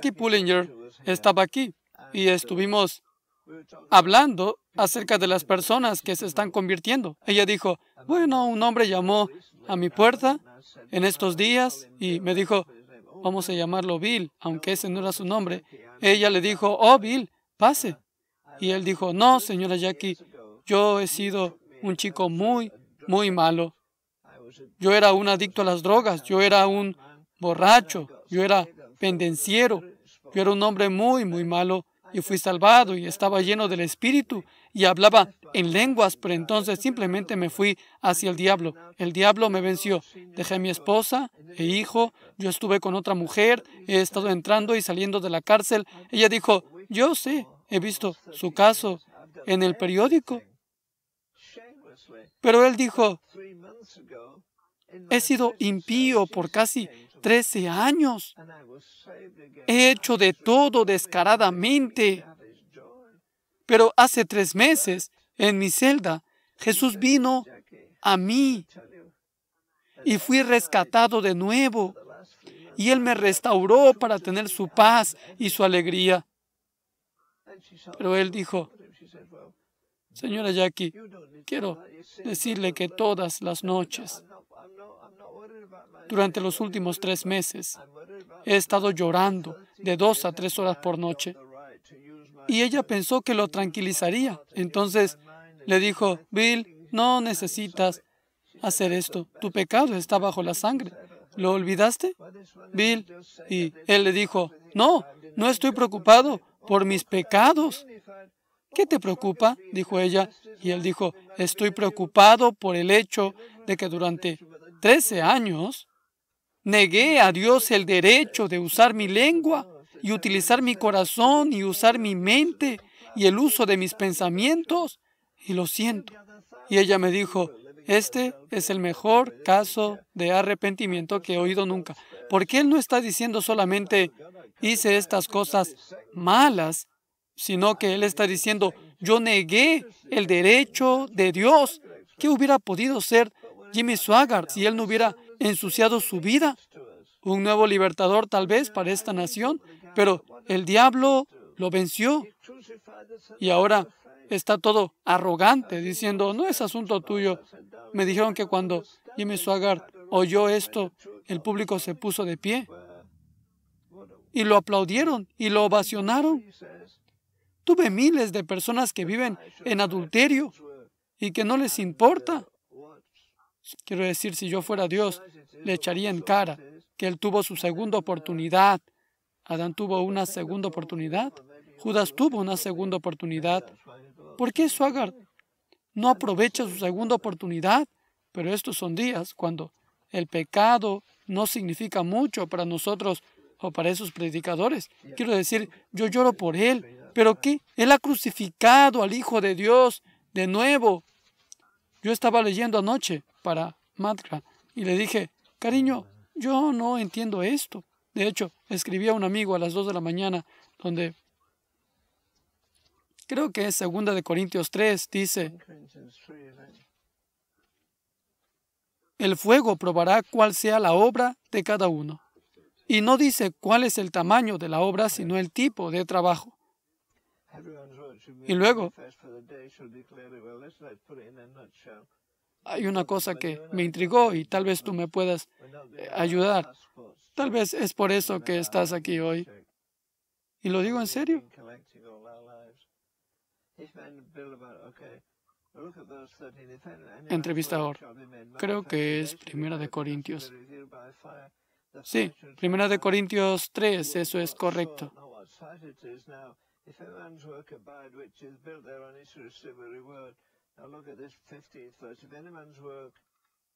Jackie Pullinger estaba aquí y estuvimos hablando acerca de las personas que se están convirtiendo. Ella dijo, bueno, un hombre llamó a mi puerta en estos días y me dijo, vamos a llamarlo Bill, aunque ese no era su nombre. Ella le dijo, oh, Bill, pase. Y él dijo, no, señora Jackie, yo he sido un chico muy, muy malo. Yo era un adicto a las drogas, yo era un borracho, yo era pendenciero. Yo era un hombre muy, muy malo y fui salvado y estaba lleno del Espíritu y hablaba en lenguas, pero entonces simplemente me fui hacia el diablo. El diablo me venció. Dejé mi esposa e hijo. Yo estuve con otra mujer. He estado entrando y saliendo de la cárcel. Ella dijo, yo sé, he visto su caso en el periódico. Pero él dijo, he sido impío por casi 13 años. He hecho de todo descaradamente. Pero hace tres meses, en mi celda, Jesús vino a mí y fui rescatado de nuevo. Y Él me restauró para tener su paz y su alegría. Pero Él dijo, señora Jackie, quiero decirle que todas las noches durante los últimos tres meses he estado llorando de dos a tres horas por noche. Y ella pensó que lo tranquilizaría. Entonces le dijo, Bill, no necesitas hacer esto. Tu pecado está bajo la sangre. ¿Lo olvidaste? Bill. Y él le dijo, no, no estoy preocupado por mis pecados. ¿Qué te preocupa? dijo ella. Y él dijo, estoy preocupado por el hecho de que durante 13 años, negué a Dios el derecho de usar mi lengua y utilizar mi corazón y usar mi mente y el uso de mis pensamientos, y lo siento. Y ella me dijo, este es el mejor caso de arrepentimiento que he oído nunca. Porque él no está diciendo solamente hice estas cosas malas, sino que él está diciendo yo negué el derecho de Dios. ¿Qué hubiera podido ser Jimmy Swaggart, si él no hubiera ensuciado su vida, un nuevo libertador tal vez para esta nación, pero el diablo lo venció y ahora está todo arrogante diciendo, no es asunto tuyo. Me dijeron que cuando Jimmy Swaggart oyó esto, el público se puso de pie y lo aplaudieron y lo ovacionaron. Tuve miles de personas que viven en adulterio y que no les importa Quiero decir, si yo fuera Dios, le echaría en cara que él tuvo su segunda oportunidad. Adán tuvo una segunda oportunidad. Judas tuvo una segunda oportunidad. ¿Por qué Suagar no aprovecha su segunda oportunidad? Pero estos son días cuando el pecado no significa mucho para nosotros o para esos predicadores. Quiero decir, yo lloro por él, pero ¿qué? Él ha crucificado al Hijo de Dios de nuevo. Yo estaba leyendo anoche para Madra y le dije, cariño, yo no entiendo esto. De hecho, escribí a un amigo a las 2 de la mañana donde creo que es segunda de Corintios 3, dice, el fuego probará cuál sea la obra de cada uno. Y no dice cuál es el tamaño de la obra, sino el tipo de trabajo. Y luego, hay una cosa que me intrigó y tal vez tú me puedas eh, ayudar. Tal vez es por eso que estás aquí hoy. Y lo digo en serio. Entrevistador. Creo que es Primera de Corintios. Sí, Primera de Corintios 3, eso es correcto. Now look at this 50th verse. If any man's work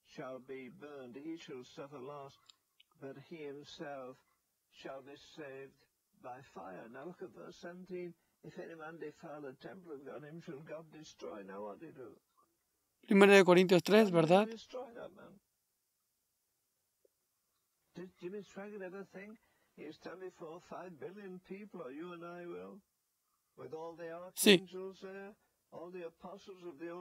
shall be burned, he shall suffer loss, but he himself shall be saved by fire. Now look at verse 17. If any man defile the temple of God, him shall God destroy. Now what do you do? Primera de Corintios 3, ¿verdad? Did Jimmy Swaggart ever think he's telling me four or 5 billion people, or you and I will, with all the archangels sí. there?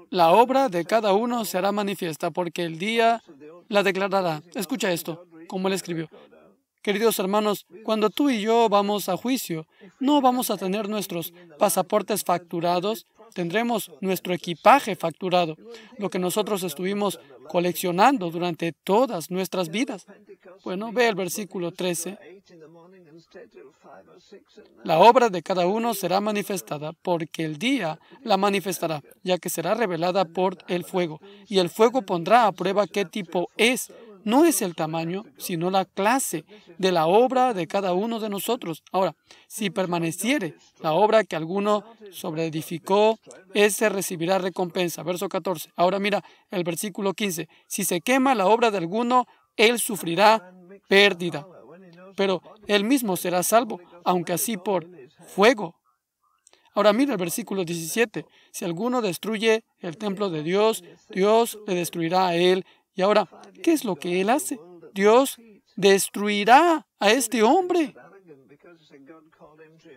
La obra de cada uno será manifiesta porque el día la declarará. Escucha esto, como él escribió. Queridos hermanos, cuando tú y yo vamos a juicio, no vamos a tener nuestros pasaportes facturados, tendremos nuestro equipaje facturado, lo que nosotros estuvimos coleccionando durante todas nuestras vidas. Bueno, ve el versículo 13. La obra de cada uno será manifestada porque el día la manifestará, ya que será revelada por el fuego. Y el fuego pondrá a prueba qué tipo es no es el tamaño, sino la clase de la obra de cada uno de nosotros. Ahora, si permaneciere la obra que alguno sobreedificó, ese recibirá recompensa. Verso 14. Ahora mira el versículo 15. Si se quema la obra de alguno, él sufrirá pérdida, pero él mismo será salvo, aunque así por fuego. Ahora mira el versículo 17. Si alguno destruye el templo de Dios, Dios le destruirá a él y ahora, ¿qué es lo que él hace? Dios destruirá a este hombre.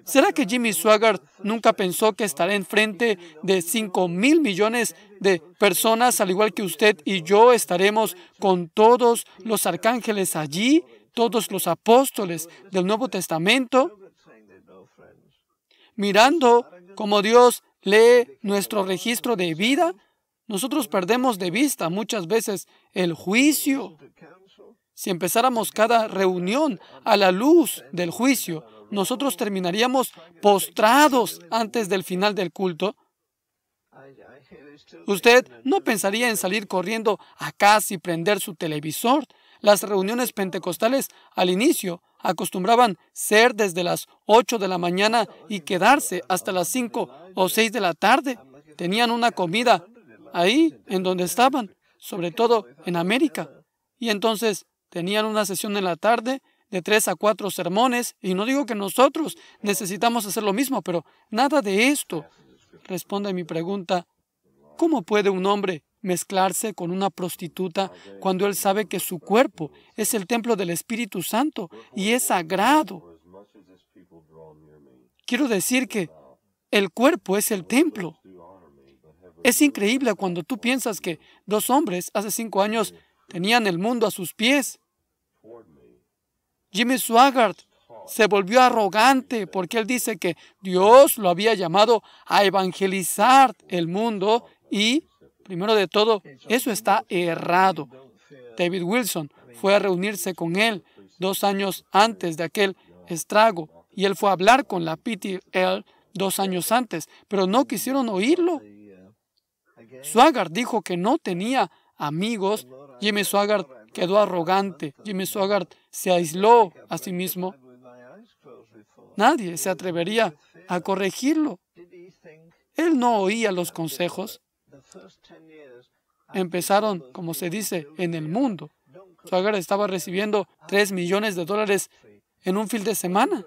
¿Será que Jimmy Swaggart nunca pensó que estará enfrente de 5 mil millones de personas, al igual que usted y yo estaremos con todos los arcángeles allí, todos los apóstoles del Nuevo Testamento, mirando cómo Dios lee nuestro registro de vida nosotros perdemos de vista muchas veces el juicio. Si empezáramos cada reunión a la luz del juicio, nosotros terminaríamos postrados antes del final del culto. Usted no pensaría en salir corriendo a casa y prender su televisor. Las reuniones pentecostales al inicio acostumbraban ser desde las 8 de la mañana y quedarse hasta las 5 o 6 de la tarde. Tenían una comida ahí en donde estaban, sobre todo en América. Y entonces tenían una sesión en la tarde de tres a cuatro sermones, y no digo que nosotros necesitamos hacer lo mismo, pero nada de esto. Responde a mi pregunta, ¿cómo puede un hombre mezclarse con una prostituta cuando él sabe que su cuerpo es el templo del Espíritu Santo y es sagrado? Quiero decir que el cuerpo es el templo. Es increíble cuando tú piensas que dos hombres hace cinco años tenían el mundo a sus pies. Jimmy Swaggart se volvió arrogante porque él dice que Dios lo había llamado a evangelizar el mundo y, primero de todo, eso está errado. David Wilson fue a reunirse con él dos años antes de aquel estrago y él fue a hablar con la PTL dos años antes, pero no quisieron oírlo. Swaggart dijo que no tenía amigos. Jimmy Swaggart quedó arrogante. Jimmy Swaggart se aisló a sí mismo. Nadie se atrevería a corregirlo. Él no oía los consejos. Empezaron, como se dice, en el mundo. Swaggart estaba recibiendo 3 millones de dólares en un fin de semana.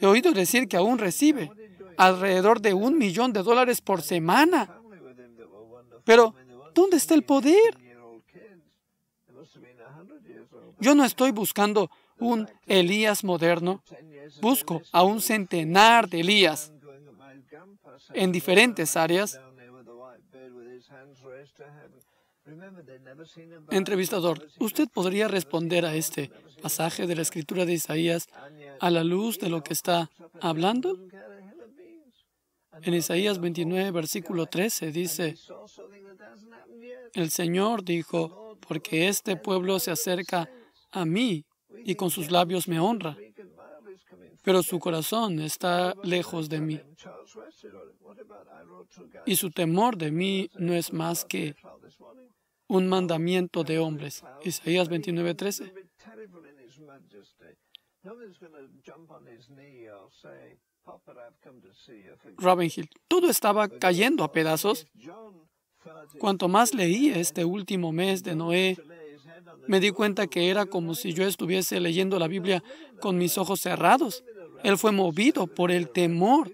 He oído decir que aún recibe alrededor de un millón de dólares por semana pero, ¿dónde está el poder? Yo no estoy buscando un Elías moderno. Busco a un centenar de Elías en diferentes áreas. Entrevistador, ¿usted podría responder a este pasaje de la escritura de Isaías a la luz de lo que está hablando? En Isaías 29, versículo 13 dice, el Señor dijo, porque este pueblo se acerca a mí y con sus labios me honra, pero su corazón está lejos de mí. Y su temor de mí no es más que un mandamiento de hombres. Isaías 29:13. Robin Hill, todo estaba cayendo a pedazos Cuanto más leí este último mes de Noé, me di cuenta que era como si yo estuviese leyendo la Biblia con mis ojos cerrados. Él fue movido por el temor.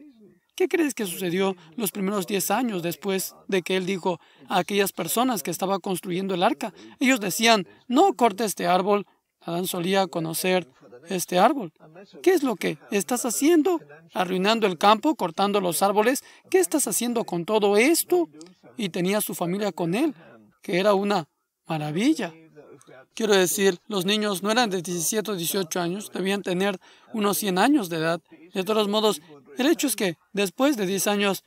¿Qué crees que sucedió los primeros diez años después de que él dijo a aquellas personas que estaba construyendo el arca? Ellos decían, no corte este árbol. Adán solía conocer este árbol. ¿Qué es lo que estás haciendo? ¿Arruinando el campo, cortando los árboles? ¿Qué estás haciendo con todo esto? Y tenía su familia con él, que era una maravilla. Quiero decir, los niños no eran de 17 o 18 años, debían tener unos 100 años de edad. De todos modos, el hecho es que después de 10 años,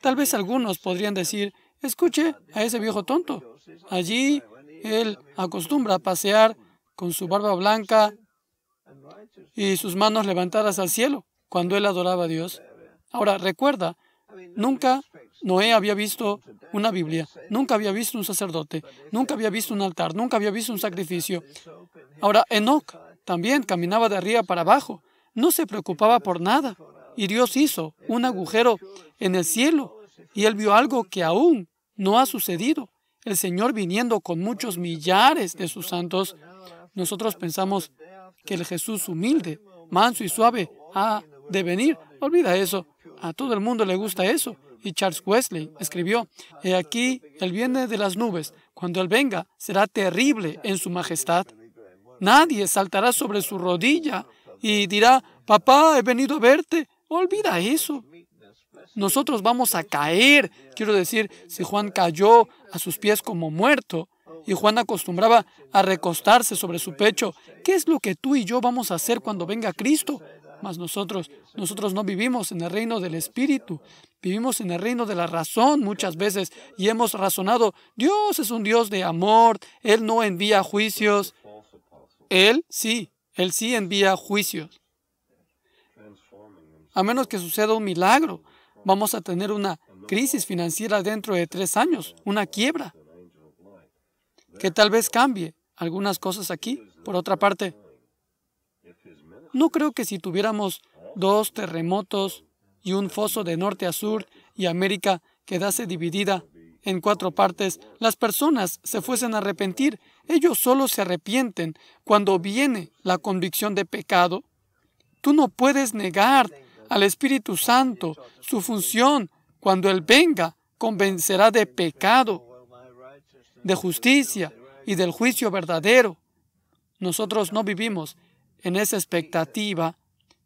tal vez algunos podrían decir, escuche a ese viejo tonto. Allí él acostumbra a pasear con su barba blanca y sus manos levantadas al cielo cuando él adoraba a Dios. Ahora, recuerda, nunca Noé había visto una Biblia, nunca había visto un sacerdote, nunca había visto un altar, nunca había visto un sacrificio. Ahora, Enoch también caminaba de arriba para abajo, no se preocupaba por nada. Y Dios hizo un agujero en el cielo y él vio algo que aún no ha sucedido. El Señor viniendo con muchos millares de sus santos. Nosotros pensamos, que el Jesús humilde, manso y suave ha de venir. Olvida eso. A todo el mundo le gusta eso. Y Charles Wesley escribió, He aquí, Él viene de las nubes. Cuando Él venga, será terrible en su majestad. Nadie saltará sobre su rodilla y dirá, papá, he venido a verte. Olvida eso. Nosotros vamos a caer. Quiero decir, si Juan cayó a sus pies como muerto, y Juan acostumbraba a recostarse sobre su pecho. ¿Qué es lo que tú y yo vamos a hacer cuando venga Cristo? Mas nosotros, nosotros no vivimos en el reino del Espíritu, vivimos en el reino de la razón muchas veces y hemos razonado, Dios es un Dios de amor, Él no envía juicios. Él sí, Él sí envía juicios. A menos que suceda un milagro, vamos a tener una crisis financiera dentro de tres años, una quiebra que tal vez cambie algunas cosas aquí. Por otra parte, no creo que si tuviéramos dos terremotos y un foso de norte a sur y América quedase dividida en cuatro partes, las personas se fuesen a arrepentir. Ellos solo se arrepienten cuando viene la convicción de pecado. Tú no puedes negar al Espíritu Santo su función. Cuando Él venga, convencerá de pecado de justicia y del juicio verdadero. Nosotros no vivimos en esa expectativa.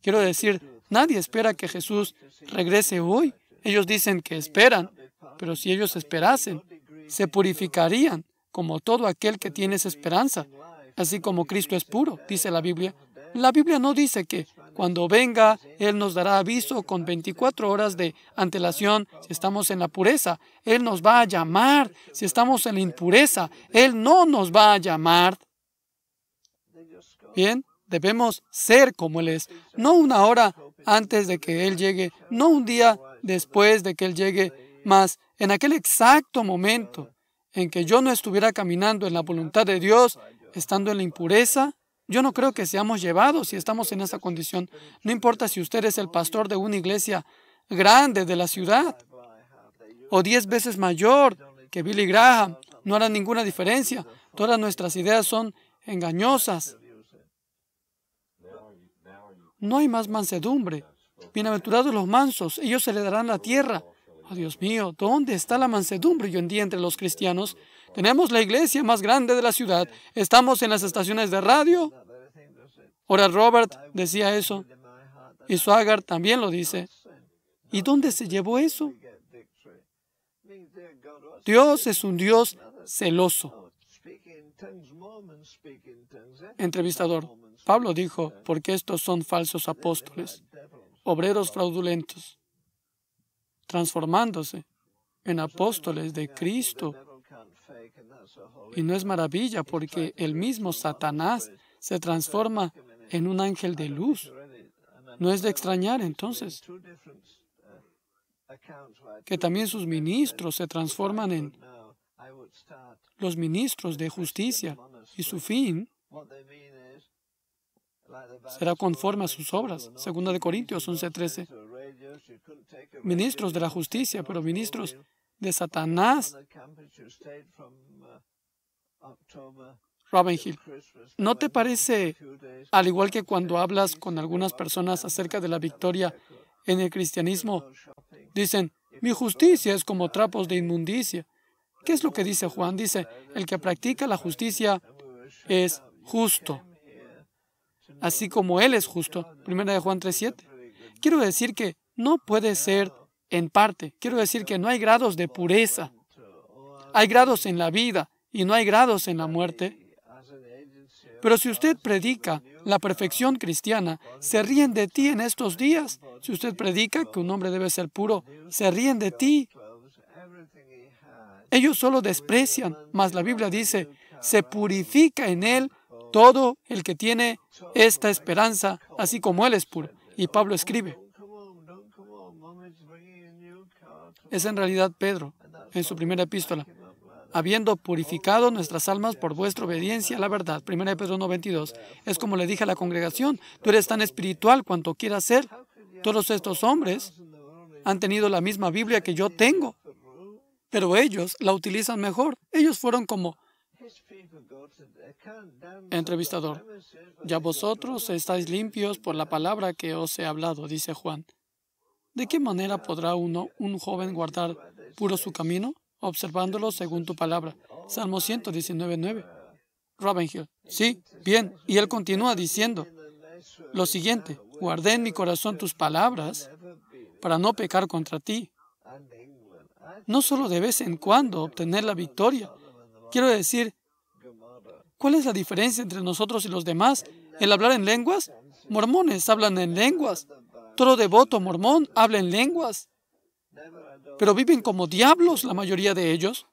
Quiero decir, nadie espera que Jesús regrese hoy. Ellos dicen que esperan, pero si ellos esperasen, se purificarían como todo aquel que tiene esa esperanza, así como Cristo es puro, dice la Biblia. La Biblia no dice que cuando venga, Él nos dará aviso con 24 horas de antelación si estamos en la pureza. Él nos va a llamar si estamos en la impureza. Él no nos va a llamar. Bien, debemos ser como Él es. No una hora antes de que Él llegue, no un día después de que Él llegue, mas en aquel exacto momento en que yo no estuviera caminando en la voluntad de Dios, estando en la impureza, yo no creo que seamos llevados si estamos en esa condición. No importa si usted es el pastor de una iglesia grande de la ciudad o diez veces mayor que Billy Graham, no hará ninguna diferencia. Todas nuestras ideas son engañosas. No hay más mansedumbre. Bienaventurados los mansos, ellos se le darán la tierra. Oh Dios mío, ¿dónde está la mansedumbre hoy en día entre los cristianos? Tenemos la iglesia más grande de la ciudad. Estamos en las estaciones de radio. Ahora Robert decía eso. Y Swaggart también lo dice. ¿Y dónde se llevó eso? Dios es un Dios celoso. Entrevistador, Pablo dijo, porque estos son falsos apóstoles, obreros fraudulentos, transformándose en apóstoles de Cristo y no es maravilla porque el mismo Satanás se transforma en un ángel de luz. No es de extrañar entonces que también sus ministros se transforman en los ministros de justicia y su fin será conforme a sus obras. Segunda de Corintios 11:13. Ministros de la justicia, pero ministros de Satanás. Robin Hill, ¿no te parece, al igual que cuando hablas con algunas personas acerca de la victoria en el cristianismo, dicen, mi justicia es como trapos de inmundicia? ¿Qué es lo que dice Juan? Dice, el que practica la justicia es justo, así como Él es justo. Primera de Juan 3.7. Quiero decir que no puede ser en parte. Quiero decir que no hay grados de pureza. Hay grados en la vida y no hay grados en la muerte. Pero si usted predica la perfección cristiana, se ríen de ti en estos días. Si usted predica que un hombre debe ser puro, se ríen de ti. Ellos solo desprecian, mas la Biblia dice, se purifica en él todo el que tiene esta esperanza, así como él es puro. Y Pablo escribe, Es en realidad Pedro, en su primera epístola, habiendo purificado nuestras almas por vuestra obediencia a la verdad. Primera de Pedro 1.22. Es como le dije a la congregación, tú eres tan espiritual cuanto quieras ser. Todos estos hombres han tenido la misma Biblia que yo tengo, pero ellos la utilizan mejor. Ellos fueron como entrevistador. Ya vosotros estáis limpios por la palabra que os he hablado, dice Juan. ¿De qué manera podrá uno, un joven, guardar puro su camino? Observándolo según tu palabra. Salmo 119, 9. Hill. Sí, bien. Y él continúa diciendo lo siguiente. Guardé en mi corazón tus palabras para no pecar contra ti. No solo de vez en cuando obtener la victoria. Quiero decir, ¿cuál es la diferencia entre nosotros y los demás? ¿El hablar en lenguas? Mormones hablan en lenguas. Todo devoto mormón habla en lenguas, pero viven como diablos la mayoría de ellos.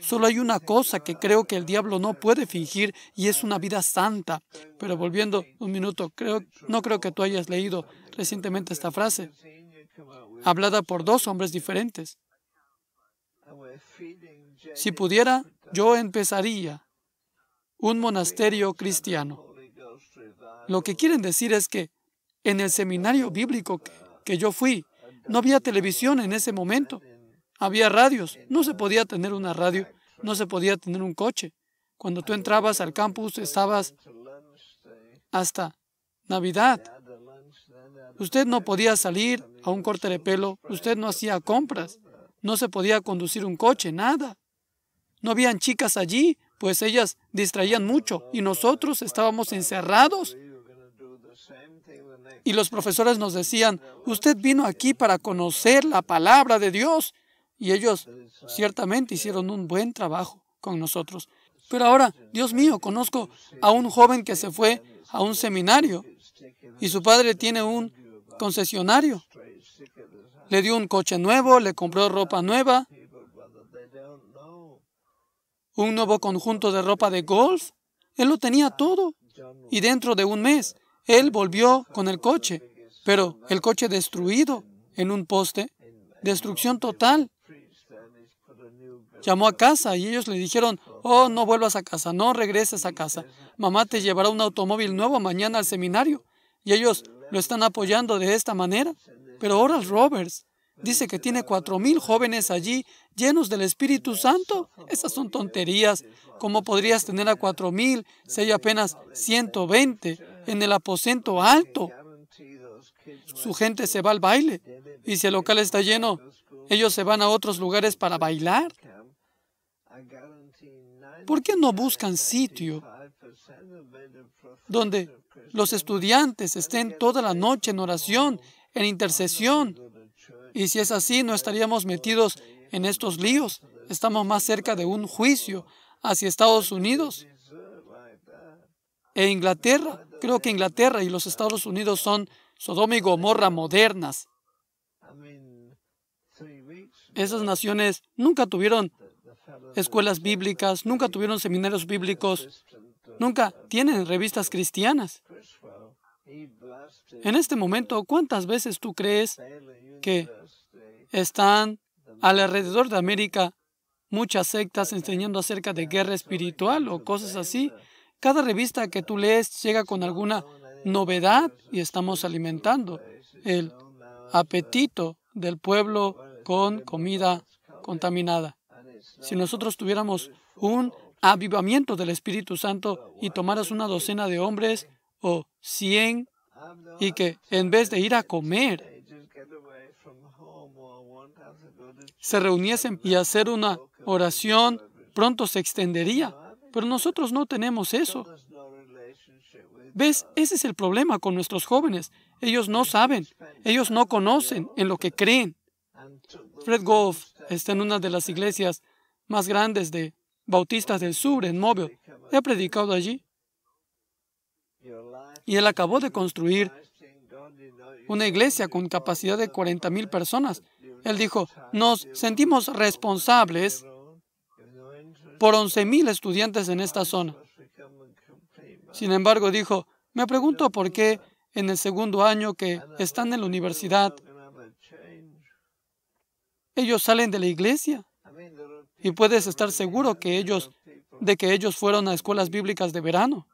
Solo hay una cosa que creo que el diablo no puede fingir y es una vida santa. Pero volviendo un minuto, creo, no creo que tú hayas leído recientemente esta frase, hablada por dos hombres diferentes. Si pudiera, yo empezaría un monasterio cristiano. Lo que quieren decir es que en el seminario bíblico que yo fui, no había televisión en ese momento. Había radios. No se podía tener una radio. No se podía tener un coche. Cuando tú entrabas al campus, estabas hasta Navidad. Usted no podía salir a un corte de pelo. Usted no hacía compras. No se podía conducir un coche, nada. No habían chicas allí, pues ellas distraían mucho y nosotros estábamos encerrados y los profesores nos decían, usted vino aquí para conocer la palabra de Dios. Y ellos ciertamente hicieron un buen trabajo con nosotros. Pero ahora, Dios mío, conozco a un joven que se fue a un seminario y su padre tiene un concesionario. Le dio un coche nuevo, le compró ropa nueva, un nuevo conjunto de ropa de golf. Él lo tenía todo. Y dentro de un mes, él volvió con el coche, pero el coche destruido en un poste, destrucción total. Llamó a casa y ellos le dijeron, oh, no vuelvas a casa, no regreses a casa. Mamá te llevará un automóvil nuevo mañana al seminario. Y ellos lo están apoyando de esta manera. Pero ahora Roberts dice que tiene cuatro mil jóvenes allí llenos del Espíritu Santo. Esas son tonterías. ¿Cómo podrías tener a cuatro mil si hay apenas 120? en el aposento alto. Su gente se va al baile y si el local está lleno, ellos se van a otros lugares para bailar. ¿Por qué no buscan sitio donde los estudiantes estén toda la noche en oración, en intercesión? Y si es así, no estaríamos metidos en estos líos. Estamos más cerca de un juicio hacia Estados Unidos e Inglaterra Creo que Inglaterra y los Estados Unidos son Sodoma y Gomorra modernas. Esas naciones nunca tuvieron escuelas bíblicas, nunca tuvieron seminarios bíblicos, nunca tienen revistas cristianas. En este momento, ¿cuántas veces tú crees que están alrededor de América muchas sectas enseñando acerca de guerra espiritual o cosas así? Cada revista que tú lees llega con alguna novedad y estamos alimentando el apetito del pueblo con comida contaminada. Si nosotros tuviéramos un avivamiento del Espíritu Santo y tomaras una docena de hombres o cien y que en vez de ir a comer, se reuniesen y hacer una oración, pronto se extendería pero nosotros no tenemos eso. ¿Ves? Ese es el problema con nuestros jóvenes. Ellos no saben, ellos no conocen en lo que creen. Fred Goff está en una de las iglesias más grandes de bautistas del sur, en Mobile. He predicado allí. Y él acabó de construir una iglesia con capacidad de 40,000 mil personas. Él dijo, nos sentimos responsables por 11.000 estudiantes en esta zona. Sin embargo, dijo, me pregunto por qué en el segundo año que están en la universidad, ellos salen de la iglesia. Y puedes estar seguro que ellos, de que ellos fueron a escuelas bíblicas de verano.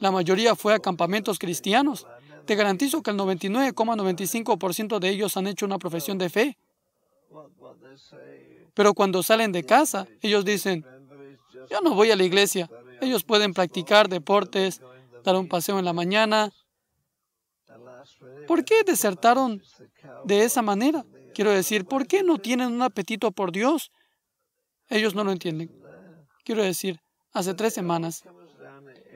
La mayoría fue a campamentos cristianos. Te garantizo que el 99,95% de ellos han hecho una profesión de fe. Pero cuando salen de casa, ellos dicen, yo no voy a la iglesia. Ellos pueden practicar deportes, dar un paseo en la mañana. ¿Por qué desertaron de esa manera? Quiero decir, ¿por qué no tienen un apetito por Dios? Ellos no lo entienden. Quiero decir, hace tres semanas,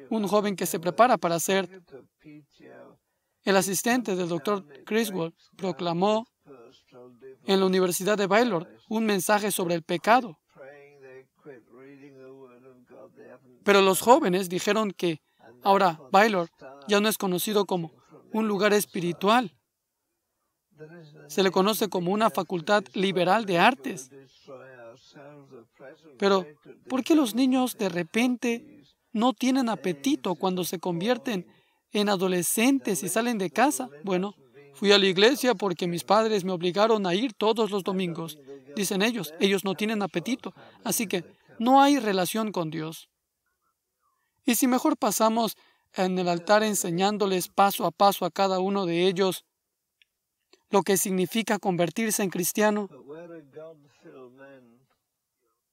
un joven que se prepara para ser el asistente del doctor Criswell proclamó en la Universidad de Baylor un mensaje sobre el pecado. Pero los jóvenes dijeron que ahora Baylor ya no es conocido como un lugar espiritual. Se le conoce como una facultad liberal de artes. Pero, ¿por qué los niños de repente no tienen apetito cuando se convierten en adolescentes y salen de casa? Bueno, Fui a la iglesia porque mis padres me obligaron a ir todos los domingos. Dicen ellos, ellos no tienen apetito, así que no hay relación con Dios. Y si mejor pasamos en el altar enseñándoles paso a paso a cada uno de ellos lo que significa convertirse en cristiano.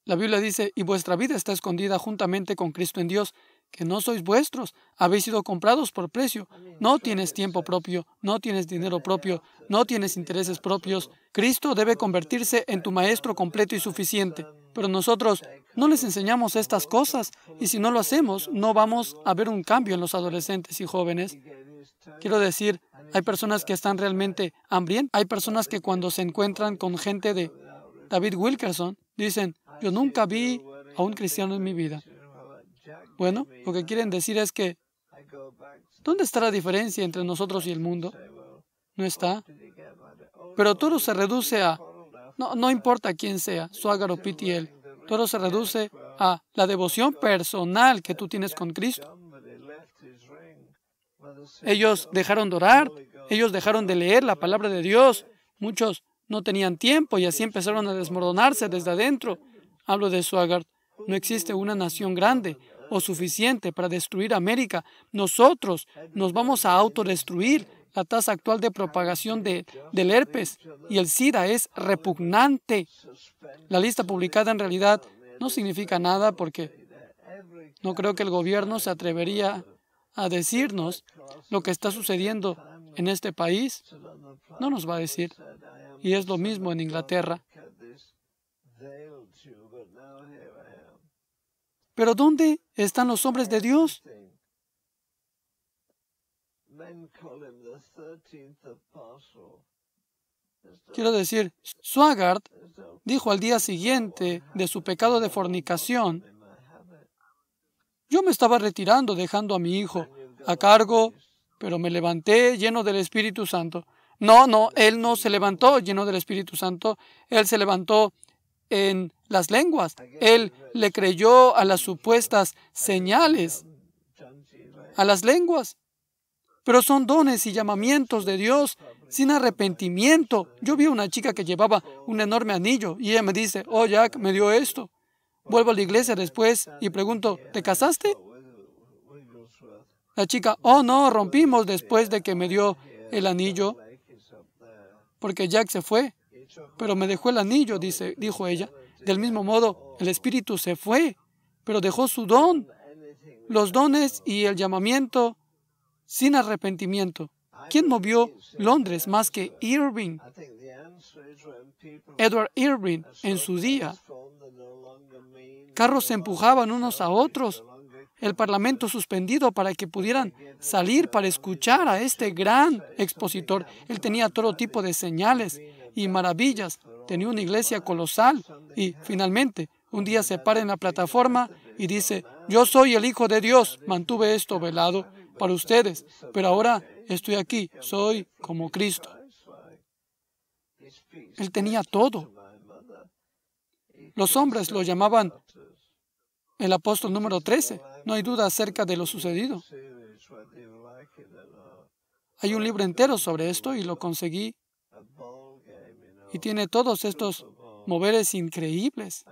La Biblia dice, y vuestra vida está escondida juntamente con Cristo en Dios que no sois vuestros, habéis sido comprados por precio. No tienes tiempo propio, no tienes dinero propio, no tienes intereses propios. Cristo debe convertirse en tu maestro completo y suficiente. Pero nosotros no les enseñamos estas cosas y si no lo hacemos, no vamos a ver un cambio en los adolescentes y jóvenes. Quiero decir, hay personas que están realmente hambrientas. Hay personas que cuando se encuentran con gente de David Wilkerson, dicen, yo nunca vi a un cristiano en mi vida. Bueno, lo que quieren decir es que, ¿dónde está la diferencia entre nosotros y el mundo? No está. Pero todo se reduce a, no, importa quién sea, Suágar o PTL, todo se reduce a la devoción personal que tú tienes con Cristo. Ellos dejaron de orar, ellos dejaron de leer la palabra de Dios, muchos no tenían tiempo y así empezaron a desmordonarse desde adentro. Hablo de Swaggart. No existe una nación grande o suficiente para destruir América, nosotros nos vamos a autodestruir. La tasa actual de propagación de, del herpes y el SIDA es repugnante. La lista publicada en realidad no significa nada porque no creo que el gobierno se atrevería a decirnos lo que está sucediendo en este país. No nos va a decir. Y es lo mismo en Inglaterra. Pero ¿dónde están los hombres de Dios? Quiero decir, Swaggart dijo al día siguiente de su pecado de fornicación, yo me estaba retirando dejando a mi hijo a cargo, pero me levanté lleno del Espíritu Santo. No, no, él no se levantó lleno del Espíritu Santo, él se levantó en las lenguas. Él le creyó a las supuestas señales, a las lenguas. Pero son dones y llamamientos de Dios sin arrepentimiento. Yo vi a una chica que llevaba un enorme anillo y ella me dice, oh Jack, me dio esto. Vuelvo a la iglesia después y pregunto, ¿te casaste? La chica, oh no, rompimos después de que me dio el anillo porque Jack se fue, pero me dejó el anillo, dice, dijo ella. Del mismo modo, el Espíritu se fue, pero dejó su don, los dones y el llamamiento sin arrepentimiento. ¿Quién movió Londres más que Irving? Edward Irving en su día. Carros se empujaban unos a otros. El Parlamento suspendido para que pudieran salir para escuchar a este gran expositor. Él tenía todo tipo de señales y maravillas. Tenía una iglesia colosal y finalmente un día se para en la plataforma y dice, yo soy el Hijo de Dios, mantuve esto velado para ustedes, pero ahora estoy aquí, soy como Cristo. Él tenía todo. Los hombres lo llamaban el apóstol número 13. No hay duda acerca de lo sucedido. Hay un libro entero sobre esto y lo conseguí y tiene todos estos moveres increíbles.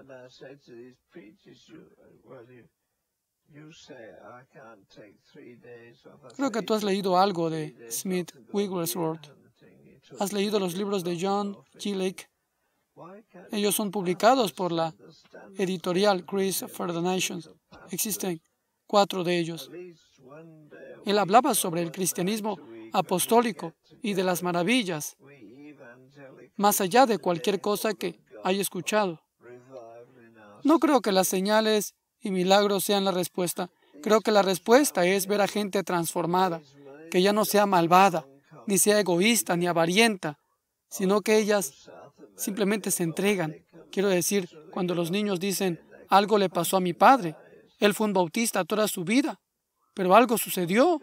Creo que tú has leído algo de Smith Wigglesworth. Has leído los libros de John Gillick. Ellos son publicados por la editorial Chris for the Nations. Existen cuatro de ellos. Él hablaba sobre el cristianismo apostólico y de las maravillas más allá de cualquier cosa que haya escuchado. No creo que las señales y milagros sean la respuesta. Creo que la respuesta es ver a gente transformada, que ya no sea malvada, ni sea egoísta, ni avarienta, sino que ellas simplemente se entregan. Quiero decir, cuando los niños dicen, algo le pasó a mi padre, él fue un bautista toda su vida, pero algo sucedió.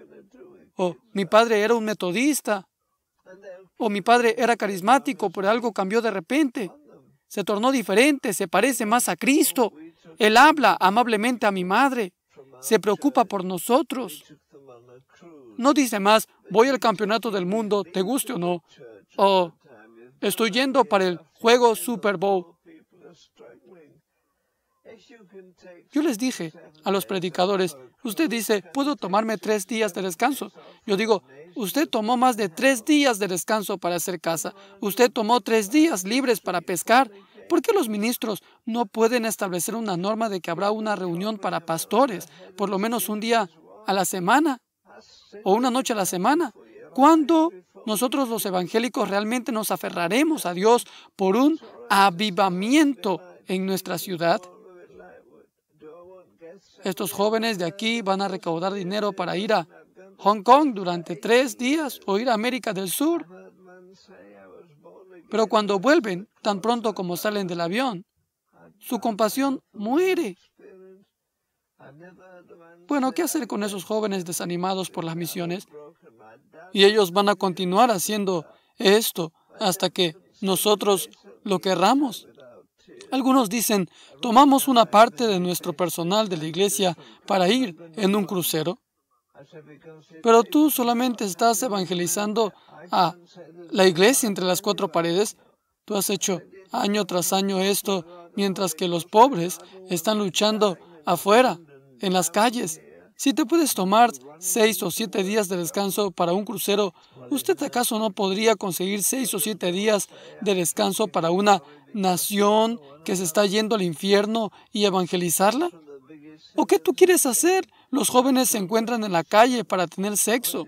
O mi padre era un metodista, o mi padre era carismático, pero algo cambió de repente. Se tornó diferente, se parece más a Cristo. Él habla amablemente a mi madre, se preocupa por nosotros. No dice más, voy al campeonato del mundo, te guste o no, o estoy yendo para el juego Super Bowl. Yo les dije a los predicadores, usted dice, puedo tomarme tres días de descanso. Yo digo, Usted tomó más de tres días de descanso para hacer casa. Usted tomó tres días libres para pescar. ¿Por qué los ministros no pueden establecer una norma de que habrá una reunión para pastores, por lo menos un día a la semana o una noche a la semana? ¿Cuándo nosotros los evangélicos realmente nos aferraremos a Dios por un avivamiento en nuestra ciudad? Estos jóvenes de aquí van a recaudar dinero para ir a Hong Kong durante tres días o ir a América del Sur. Pero cuando vuelven, tan pronto como salen del avión, su compasión muere. Bueno, ¿qué hacer con esos jóvenes desanimados por las misiones? Y ellos van a continuar haciendo esto hasta que nosotros lo querramos. Algunos dicen, tomamos una parte de nuestro personal de la iglesia para ir en un crucero. Pero tú solamente estás evangelizando a la iglesia entre las cuatro paredes. Tú has hecho año tras año esto, mientras que los pobres están luchando afuera, en las calles. Si te puedes tomar seis o siete días de descanso para un crucero, ¿usted acaso no podría conseguir seis o siete días de descanso para una nación que se está yendo al infierno y evangelizarla? ¿O qué tú quieres hacer los jóvenes se encuentran en la calle para tener sexo.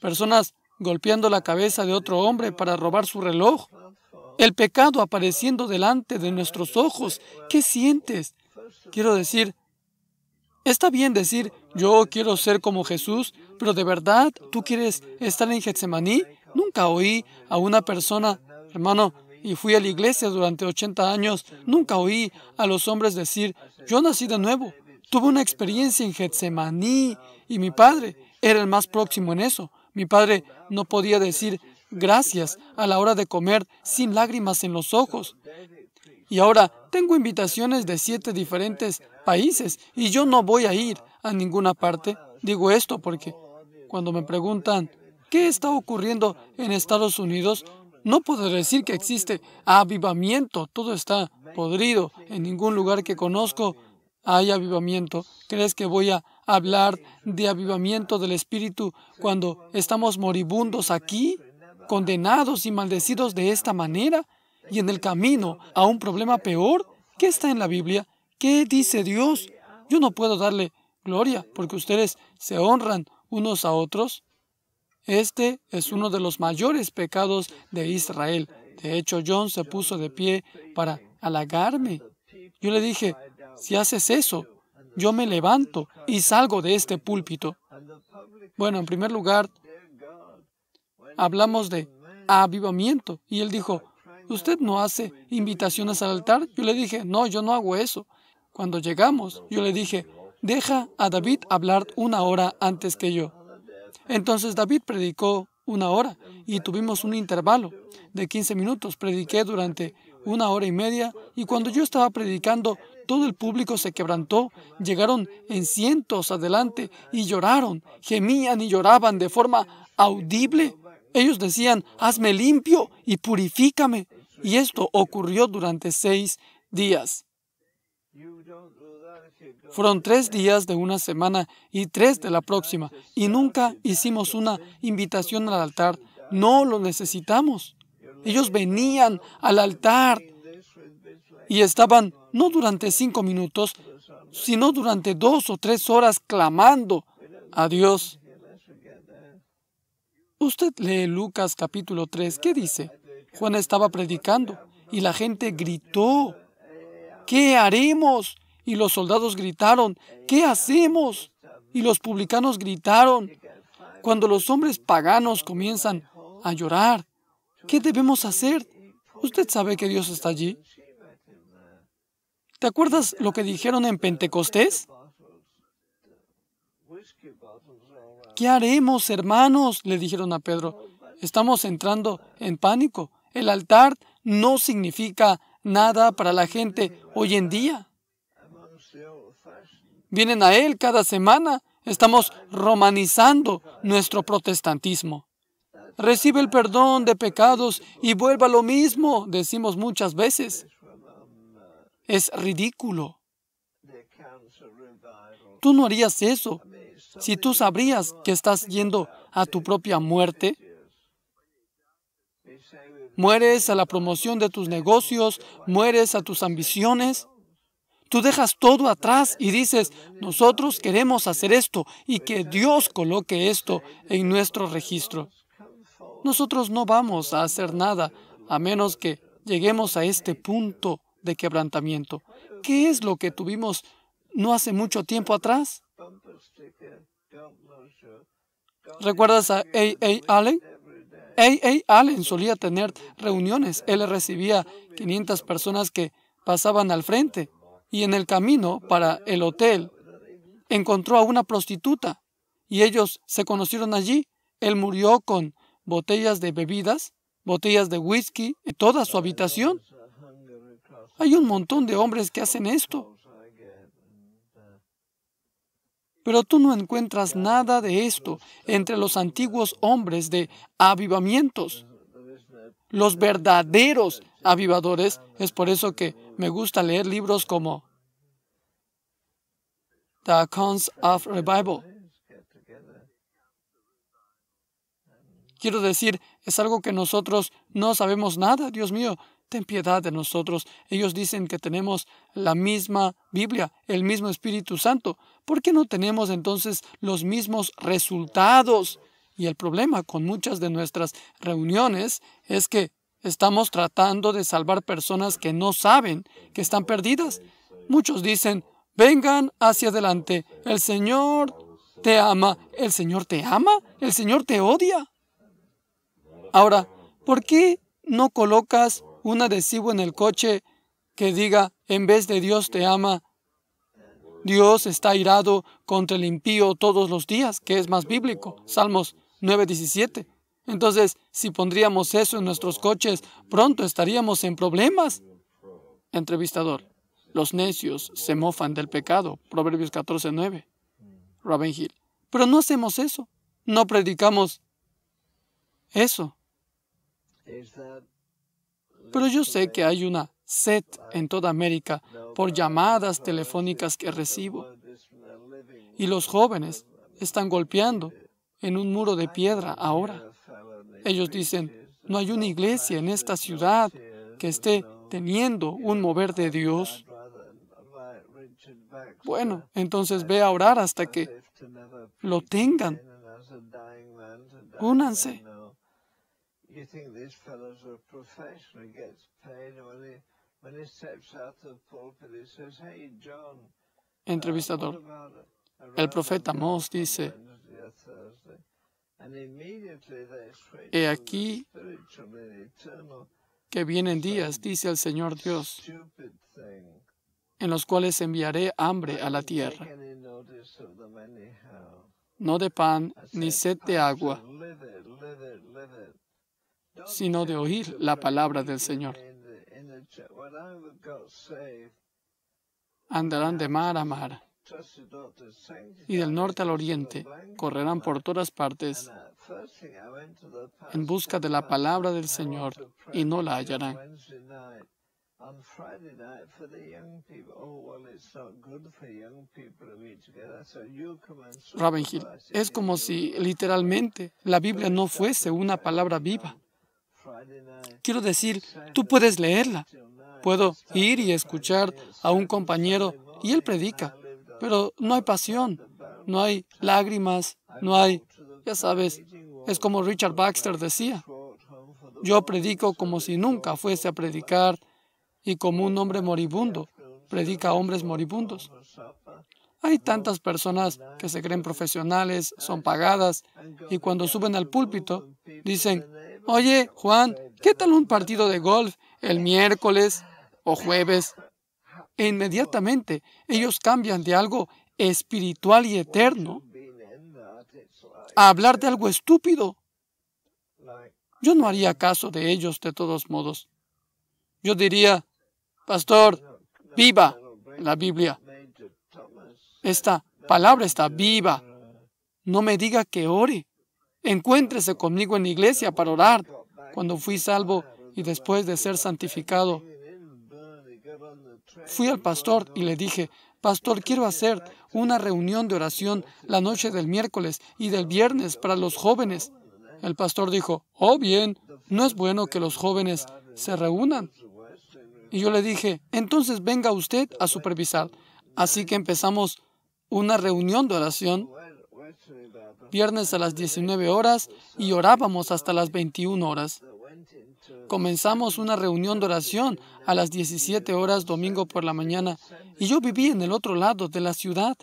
Personas golpeando la cabeza de otro hombre para robar su reloj. El pecado apareciendo delante de nuestros ojos. ¿Qué sientes? Quiero decir, está bien decir, yo quiero ser como Jesús, pero de verdad, ¿tú quieres estar en Getsemaní? Nunca oí a una persona, hermano, y fui a la iglesia durante 80 años, nunca oí a los hombres decir, yo nací de nuevo, Tuve una experiencia en Getsemaní y mi padre era el más próximo en eso. Mi padre no podía decir gracias a la hora de comer sin lágrimas en los ojos. Y ahora tengo invitaciones de siete diferentes países y yo no voy a ir a ninguna parte. Digo esto porque cuando me preguntan qué está ocurriendo en Estados Unidos, no puedo decir que existe avivamiento. Todo está podrido. En ningún lugar que conozco hay avivamiento. ¿Crees que voy a hablar de avivamiento del Espíritu cuando estamos moribundos aquí, condenados y maldecidos de esta manera y en el camino a un problema peor? ¿Qué está en la Biblia? ¿Qué dice Dios? Yo no puedo darle gloria porque ustedes se honran unos a otros. Este es uno de los mayores pecados de Israel. De hecho, John se puso de pie para halagarme. Yo le dije, si haces eso, yo me levanto y salgo de este púlpito. Bueno, en primer lugar, hablamos de avivamiento. Y él dijo, ¿usted no hace invitaciones al altar? Yo le dije, no, yo no hago eso. Cuando llegamos, yo le dije, deja a David hablar una hora antes que yo. Entonces David predicó una hora y tuvimos un intervalo de 15 minutos. Prediqué durante una hora y media y cuando yo estaba predicando, todo el público se quebrantó, llegaron en cientos adelante y lloraron, gemían y lloraban de forma audible. Ellos decían, hazme limpio y purifícame. Y esto ocurrió durante seis días. Fueron tres días de una semana y tres de la próxima, y nunca hicimos una invitación al altar. No lo necesitamos. Ellos venían al altar y estaban no durante cinco minutos, sino durante dos o tres horas clamando a Dios. Usted lee Lucas capítulo 3, ¿qué dice? Juan estaba predicando y la gente gritó, ¿qué haremos? Y los soldados gritaron, ¿qué hacemos? Y los publicanos gritaron. Cuando los hombres paganos comienzan a llorar, ¿qué debemos hacer? Usted sabe que Dios está allí. ¿Te acuerdas lo que dijeron en Pentecostés? ¿Qué haremos, hermanos? Le dijeron a Pedro. Estamos entrando en pánico. El altar no significa nada para la gente hoy en día. Vienen a él cada semana. Estamos romanizando nuestro protestantismo. Recibe el perdón de pecados y vuelva lo mismo, decimos muchas veces. Es ridículo. Tú no harías eso si tú sabrías que estás yendo a tu propia muerte. Mueres a la promoción de tus negocios, mueres a tus ambiciones. Tú dejas todo atrás y dices, nosotros queremos hacer esto y que Dios coloque esto en nuestro registro. Nosotros no vamos a hacer nada a menos que lleguemos a este punto de quebrantamiento. ¿Qué es lo que tuvimos no hace mucho tiempo atrás? ¿Recuerdas a A.A. Allen? A.A. Allen solía tener reuniones. Él recibía 500 personas que pasaban al frente y en el camino para el hotel encontró a una prostituta y ellos se conocieron allí. Él murió con botellas de bebidas, botellas de whisky en toda su habitación hay un montón de hombres que hacen esto. Pero tú no encuentras nada de esto entre los antiguos hombres de avivamientos. Los verdaderos avivadores. Es por eso que me gusta leer libros como The Accounts of Revival. Quiero decir, es algo que nosotros no sabemos nada, Dios mío ten piedad de nosotros. Ellos dicen que tenemos la misma Biblia, el mismo Espíritu Santo. ¿Por qué no tenemos entonces los mismos resultados? Y el problema con muchas de nuestras reuniones es que estamos tratando de salvar personas que no saben que están perdidas. Muchos dicen, vengan hacia adelante, el Señor te ama, el Señor te ama, el Señor te odia. Ahora, ¿por qué no colocas un adhesivo en el coche que diga, en vez de Dios te ama, Dios está irado contra el impío todos los días, que es más bíblico. Salmos 9:17. Entonces, si pondríamos eso en nuestros coches, pronto estaríamos en problemas. Entrevistador. Los necios se mofan del pecado. Proverbios 14:9. Robin Hill. Pero no hacemos eso. No predicamos eso. Pero yo sé que hay una sed en toda América por llamadas telefónicas que recibo. Y los jóvenes están golpeando en un muro de piedra ahora. Ellos dicen, no hay una iglesia en esta ciudad que esté teniendo un mover de Dios. Bueno, entonces ve a orar hasta que lo tengan. Únanse you think these fellows are professional. He gets paid when he, when he steps out of the pulpit. He says, hey, John, uh, Entrevistador. El profeta Mos dice, He aquí que vienen días, dice el Señor Dios, en los cuales enviaré hambre a la tierra, no de pan ni sed de agua, sino de oír la palabra del Señor. Andarán de mar a mar y del norte al oriente, correrán por todas partes en busca de la palabra del Señor y no la hallarán. Hill, es como si literalmente la Biblia no fuese una palabra viva. Quiero decir, tú puedes leerla. Puedo ir y escuchar a un compañero y él predica, pero no hay pasión, no hay lágrimas, no hay, ya sabes, es como Richard Baxter decía, yo predico como si nunca fuese a predicar y como un hombre moribundo predica a hombres moribundos. Hay tantas personas que se creen profesionales, son pagadas y cuando suben al púlpito dicen, Oye, Juan, ¿qué tal un partido de golf el miércoles o jueves? E inmediatamente ellos cambian de algo espiritual y eterno a hablar de algo estúpido. Yo no haría caso de ellos de todos modos. Yo diría, pastor, viva la Biblia. Esta palabra está viva. No me diga que ore. Encuéntrese conmigo en la iglesia para orar cuando fui salvo y después de ser santificado. Fui al pastor y le dije, Pastor, quiero hacer una reunión de oración la noche del miércoles y del viernes para los jóvenes. El pastor dijo, Oh bien, no es bueno que los jóvenes se reúnan. Y yo le dije, entonces venga usted a supervisar. Así que empezamos una reunión de oración viernes a las 19 horas y orábamos hasta las 21 horas. Comenzamos una reunión de oración a las 17 horas domingo por la mañana y yo vivía en el otro lado de la ciudad.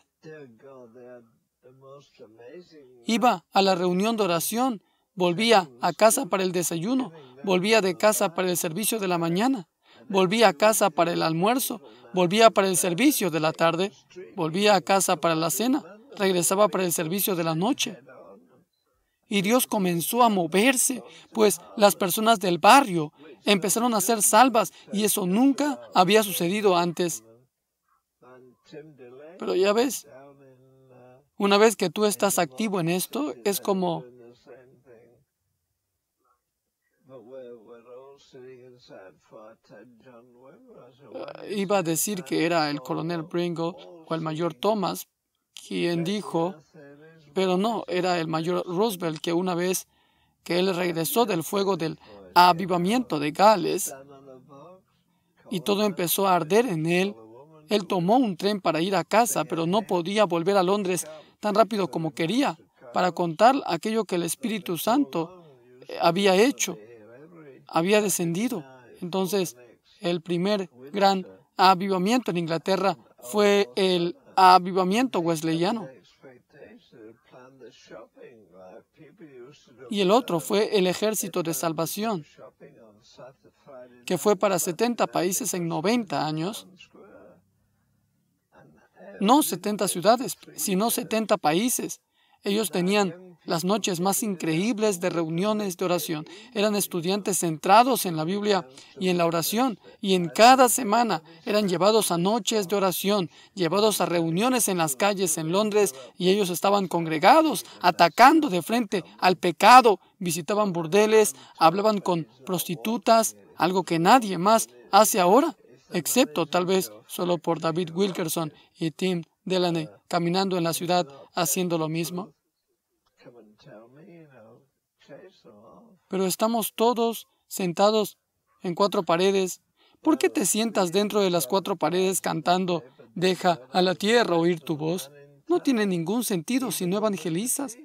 Iba a la reunión de oración, volvía a casa para el desayuno, volvía de casa para el servicio de la mañana, volvía a casa para el almuerzo, volvía para el servicio de la tarde, volvía a casa para la cena regresaba para el servicio de la noche. Y Dios comenzó a moverse, pues las personas del barrio empezaron a ser salvas y eso nunca había sucedido antes. Pero ya ves, una vez que tú estás activo en esto, es como... Iba a decir que era el coronel Bringle o el mayor Thomas, quien dijo, pero no, era el mayor Roosevelt que una vez que él regresó del fuego del avivamiento de Gales y todo empezó a arder en él, él tomó un tren para ir a casa, pero no podía volver a Londres tan rápido como quería para contar aquello que el Espíritu Santo eh, había hecho, había descendido. Entonces, el primer gran avivamiento en Inglaterra fue el avivamiento wesleyano. Y el otro fue el ejército de salvación, que fue para 70 países en 90 años. No 70 ciudades, sino 70 países. Ellos tenían las noches más increíbles de reuniones de oración. Eran estudiantes centrados en la Biblia y en la oración, y en cada semana eran llevados a noches de oración, llevados a reuniones en las calles en Londres, y ellos estaban congregados, atacando de frente al pecado, visitaban burdeles, hablaban con prostitutas, algo que nadie más hace ahora, excepto tal vez solo por David Wilkerson y Tim Delaney, caminando en la ciudad haciendo lo mismo. pero estamos todos sentados en cuatro paredes. ¿Por qué te sientas dentro de las cuatro paredes cantando, deja a la tierra oír tu voz? No tiene ningún sentido si no evangelizas.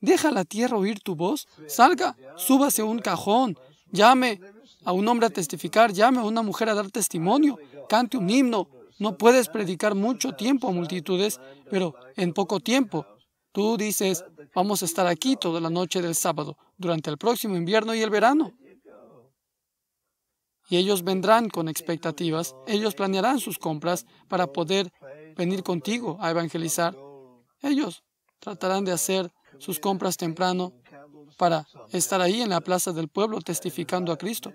Deja a la tierra oír tu voz. Salga, súbase a un cajón, llame a un hombre a testificar, llame a una mujer a dar testimonio, cante un himno. No puedes predicar mucho tiempo a multitudes, pero en poco tiempo Tú dices, vamos a estar aquí toda la noche del sábado, durante el próximo invierno y el verano. Y ellos vendrán con expectativas, ellos planearán sus compras para poder venir contigo a evangelizar. Ellos tratarán de hacer sus compras temprano para estar ahí en la plaza del pueblo testificando a Cristo.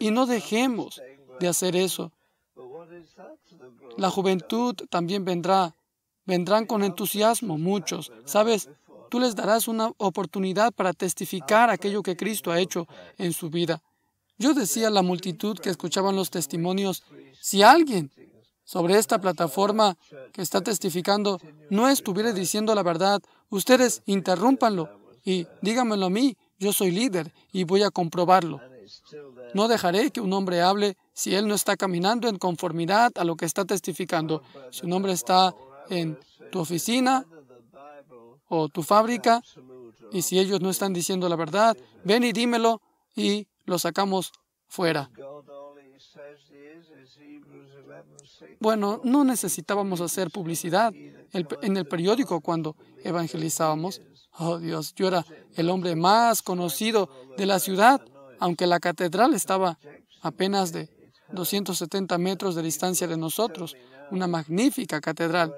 Y no dejemos de hacer eso. La juventud también vendrá Vendrán con entusiasmo muchos. Sabes, tú les darás una oportunidad para testificar aquello que Cristo ha hecho en su vida. Yo decía a la multitud que escuchaban los testimonios, si alguien sobre esta plataforma que está testificando no estuviera diciendo la verdad, ustedes interrúmpanlo y díganmelo a mí, yo soy líder y voy a comprobarlo. No dejaré que un hombre hable si él no está caminando en conformidad a lo que está testificando, si un hombre está en tu oficina o tu fábrica y si ellos no están diciendo la verdad, ven y dímelo y lo sacamos fuera. Bueno, no necesitábamos hacer publicidad en el periódico cuando evangelizábamos. Oh Dios, yo era el hombre más conocido de la ciudad, aunque la catedral estaba apenas de 270 metros de distancia de nosotros, una magnífica catedral.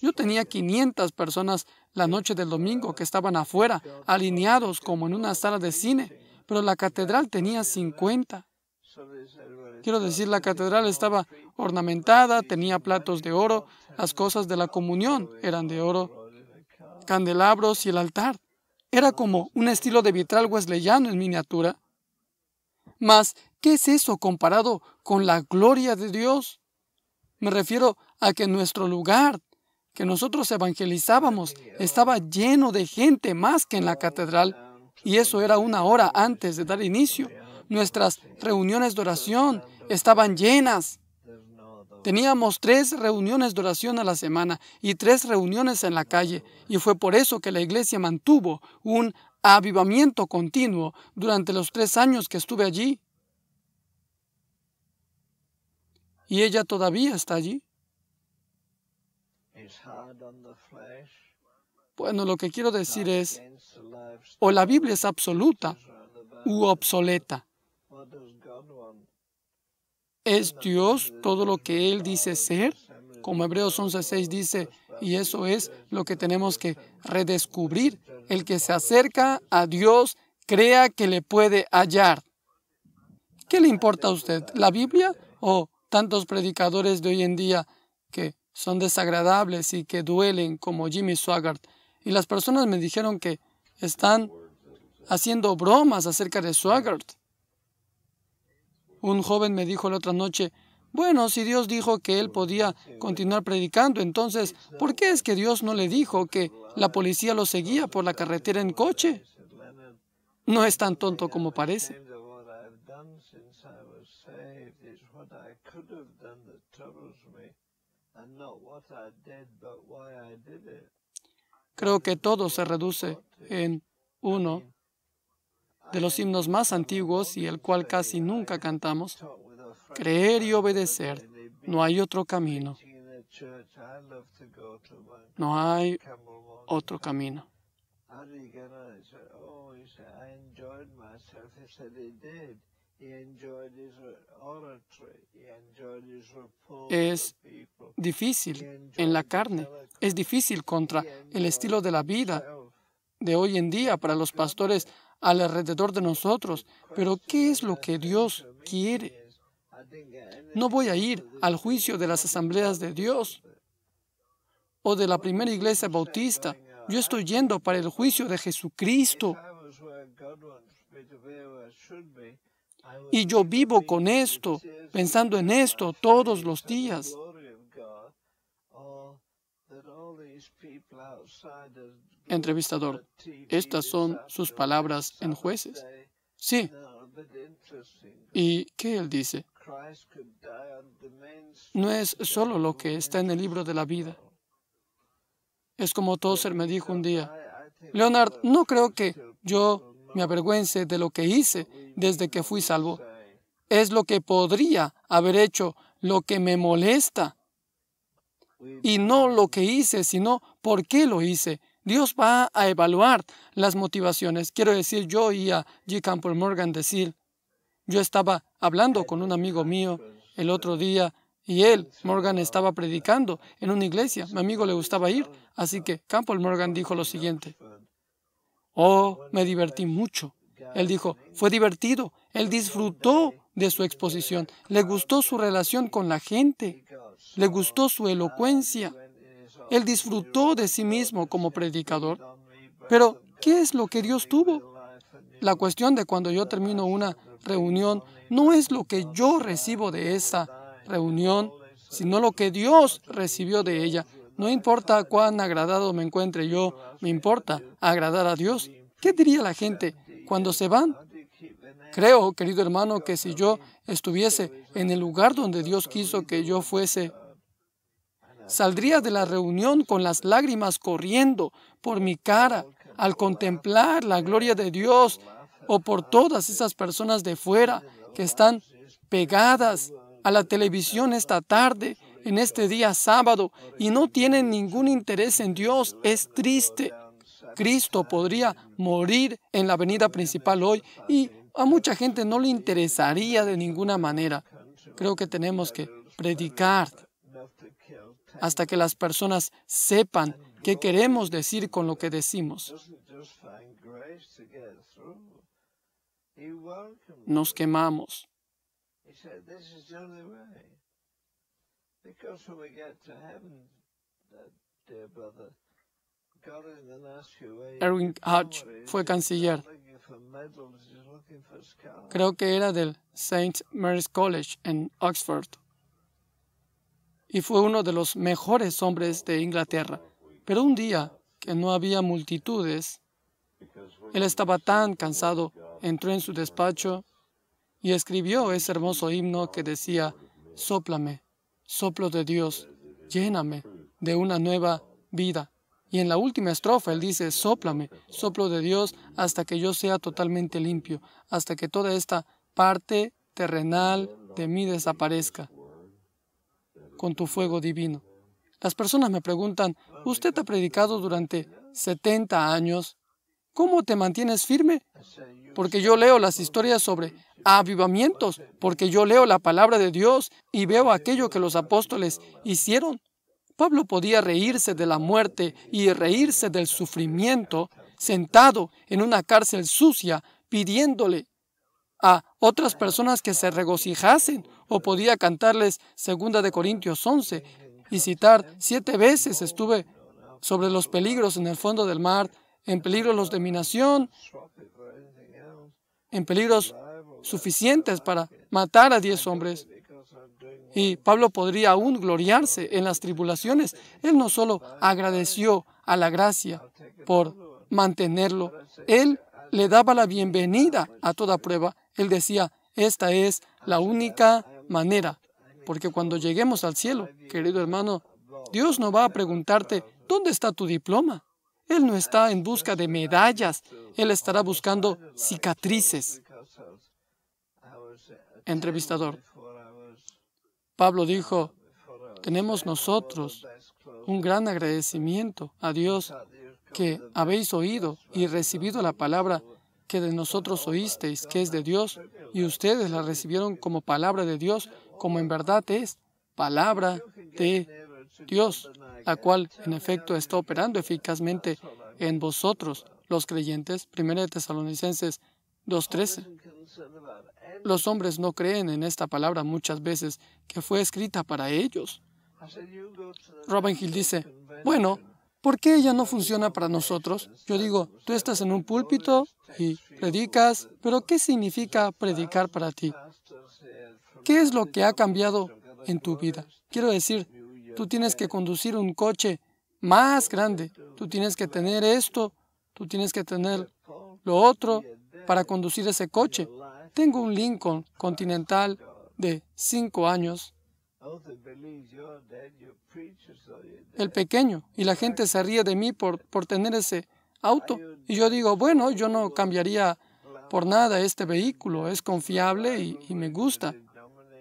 Yo tenía 500 personas la noche del domingo que estaban afuera, alineados como en una sala de cine, pero la catedral tenía 50. Quiero decir, la catedral estaba ornamentada, tenía platos de oro, las cosas de la comunión eran de oro, candelabros y el altar. Era como un estilo de vitral wesleyano en miniatura. Mas, ¿qué es eso comparado con la gloria de Dios? Me refiero a que nuestro lugar que nosotros evangelizábamos estaba lleno de gente más que en la catedral. Y eso era una hora antes de dar inicio. Nuestras reuniones de oración estaban llenas. Teníamos tres reuniones de oración a la semana y tres reuniones en la calle, y fue por eso que la iglesia mantuvo un avivamiento continuo durante los tres años que estuve allí. y ella todavía está allí. Bueno, lo que quiero decir es, o la Biblia es absoluta u obsoleta. ¿Es Dios todo lo que Él dice ser? Como Hebreos 11.6 dice, y eso es lo que tenemos que redescubrir. El que se acerca a Dios crea que le puede hallar. ¿Qué le importa a usted? ¿La Biblia o tantos predicadores de hoy en día que son desagradables y que duelen como Jimmy Swaggart. Y las personas me dijeron que están haciendo bromas acerca de Swaggart. Un joven me dijo la otra noche, bueno, si Dios dijo que él podía continuar predicando, entonces, ¿por qué es que Dios no le dijo que la policía lo seguía por la carretera en coche? No es tan tonto como parece. Creo que todo se reduce en uno de los himnos más antiguos y el cual casi nunca cantamos, creer y obedecer. No hay otro camino. No hay otro camino. Es difícil en la carne, es difícil contra el estilo de la vida de hoy en día para los pastores alrededor de nosotros. Pero ¿qué es lo que Dios quiere? No voy a ir al juicio de las asambleas de Dios o de la primera iglesia bautista. Yo estoy yendo para el juicio de Jesucristo. Y yo vivo con esto, pensando en esto todos los días. Entrevistador, estas son sus palabras en jueces. Sí. ¿Y qué él dice? No es solo lo que está en el libro de la vida. Es como Tozer me dijo un día, Leonard, no creo que yo me avergüence de lo que hice desde que fui salvo. Es lo que podría haber hecho, lo que me molesta. Y no lo que hice, sino por qué lo hice. Dios va a evaluar las motivaciones. Quiero decir, yo y a G. Campbell Morgan decir, yo estaba hablando con un amigo mío el otro día y él, Morgan, estaba predicando en una iglesia. Mi amigo le gustaba ir, así que Campbell Morgan dijo lo siguiente. Oh, me divertí mucho. Él dijo, fue divertido. Él disfrutó de su exposición. Le gustó su relación con la gente. Le gustó su elocuencia. Él disfrutó de sí mismo como predicador. Pero, ¿qué es lo que Dios tuvo? La cuestión de cuando yo termino una reunión no es lo que yo recibo de esa reunión, sino lo que Dios recibió de ella. No importa cuán agradado me encuentre yo me importa agradar a Dios. ¿Qué diría la gente cuando se van? Creo, querido hermano, que si yo estuviese en el lugar donde Dios quiso que yo fuese, saldría de la reunión con las lágrimas corriendo por mi cara al contemplar la gloria de Dios o por todas esas personas de fuera que están pegadas a la televisión esta tarde en este día sábado y no tienen ningún interés en Dios, es triste. Cristo podría morir en la avenida principal hoy y a mucha gente no le interesaría de ninguna manera. Creo que tenemos que predicar hasta que las personas sepan qué queremos decir con lo que decimos. Nos quemamos. Erwin Hodge fue canciller. Creo que era del St. Mary's College en Oxford. Y fue uno de los mejores hombres de Inglaterra. Pero un día, que no había multitudes, él estaba tan cansado, entró en su despacho y escribió ese hermoso himno que decía, Sóplame, soplo de Dios, lléname de una nueva vida. Y en la última estrofa él dice, soplame, soplo de Dios, hasta que yo sea totalmente limpio, hasta que toda esta parte terrenal de mí desaparezca con tu fuego divino. Las personas me preguntan, usted ha predicado durante 70 años ¿Cómo te mantienes firme? Porque yo leo las historias sobre avivamientos, porque yo leo la palabra de Dios y veo aquello que los apóstoles hicieron. Pablo podía reírse de la muerte y reírse del sufrimiento sentado en una cárcel sucia pidiéndole a otras personas que se regocijasen o podía cantarles segunda de Corintios 11 y citar siete veces estuve sobre los peligros en el fondo del mar en peligro los de mi nación, en peligros suficientes para matar a diez hombres. Y Pablo podría aún gloriarse en las tribulaciones. Él no solo agradeció a la gracia por mantenerlo, él le daba la bienvenida a toda prueba. Él decía, esta es la única manera, porque cuando lleguemos al cielo, querido hermano, Dios no va a preguntarte, ¿dónde está tu diploma? Él no está en busca de medallas, Él estará buscando cicatrices. Entrevistador. Pablo dijo, tenemos nosotros un gran agradecimiento a Dios que habéis oído y recibido la palabra que de nosotros oísteis, que es de Dios, y ustedes la recibieron como palabra de Dios, como en verdad es palabra de Dios la cual en efecto está operando eficazmente en vosotros, los creyentes. Primera de Tesalonicenses 2.13. Los hombres no creen en esta palabra muchas veces que fue escrita para ellos. Robin Hill dice, bueno, ¿por qué ella no funciona para nosotros? Yo digo, tú estás en un púlpito y predicas, pero ¿qué significa predicar para ti? ¿Qué es lo que ha cambiado en tu vida? Quiero decir, tú tienes que conducir un coche más grande, tú tienes que tener esto, tú tienes que tener lo otro para conducir ese coche. Tengo un Lincoln Continental de cinco años, el pequeño, y la gente se ríe de mí por, por tener ese auto. Y yo digo, bueno, yo no cambiaría por nada este vehículo, es confiable y me gusta.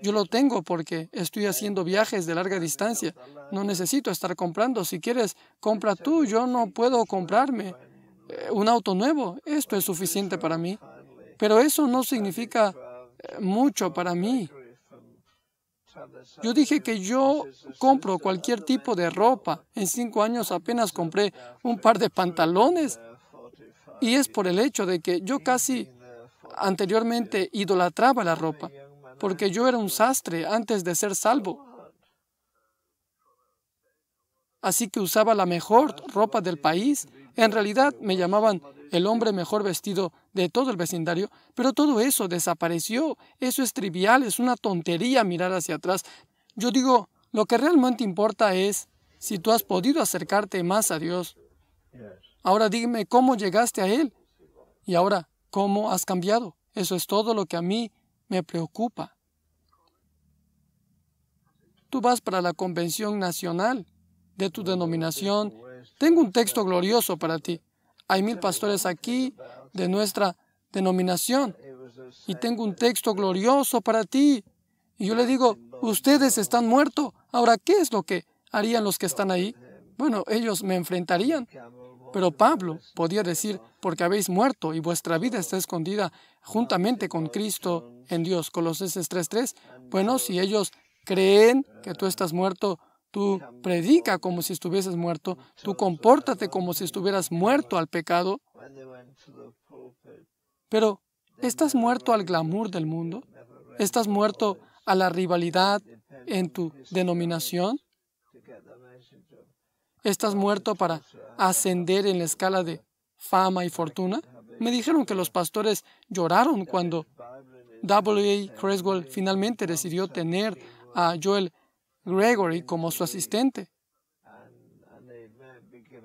Yo lo tengo porque estoy haciendo viajes de larga distancia. No necesito estar comprando. Si quieres, compra tú. Yo no puedo comprarme eh, un auto nuevo. Esto es suficiente para mí. Pero eso no significa eh, mucho para mí. Yo dije que yo compro cualquier tipo de ropa. En cinco años apenas compré un par de pantalones. Y es por el hecho de que yo casi anteriormente idolatraba la ropa porque yo era un sastre antes de ser salvo. Así que usaba la mejor ropa del país. En realidad me llamaban el hombre mejor vestido de todo el vecindario, pero todo eso desapareció. Eso es trivial, es una tontería mirar hacia atrás. Yo digo, lo que realmente importa es si tú has podido acercarte más a Dios. Ahora dime cómo llegaste a Él y ahora cómo has cambiado. Eso es todo lo que a mí me preocupa. Tú vas para la convención nacional de tu denominación. Tengo un texto glorioso para ti. Hay mil pastores aquí de nuestra denominación. Y tengo un texto glorioso para ti. Y yo le digo, ustedes están muertos. Ahora, ¿qué es lo que harían los que están ahí? Bueno, ellos me enfrentarían. Pero Pablo podía decir, porque habéis muerto y vuestra vida está escondida juntamente con Cristo en Dios. Colosenses 3:3. Bueno, si ellos creen que tú estás muerto, tú predica como si estuvieses muerto, tú compórtate como si estuvieras muerto al pecado. Pero, ¿estás muerto al glamour del mundo? ¿Estás muerto a la rivalidad en tu denominación? estás muerto para ascender en la escala de fama y fortuna? Me dijeron que los pastores lloraron cuando W. Creswell finalmente decidió tener a Joel Gregory como su asistente.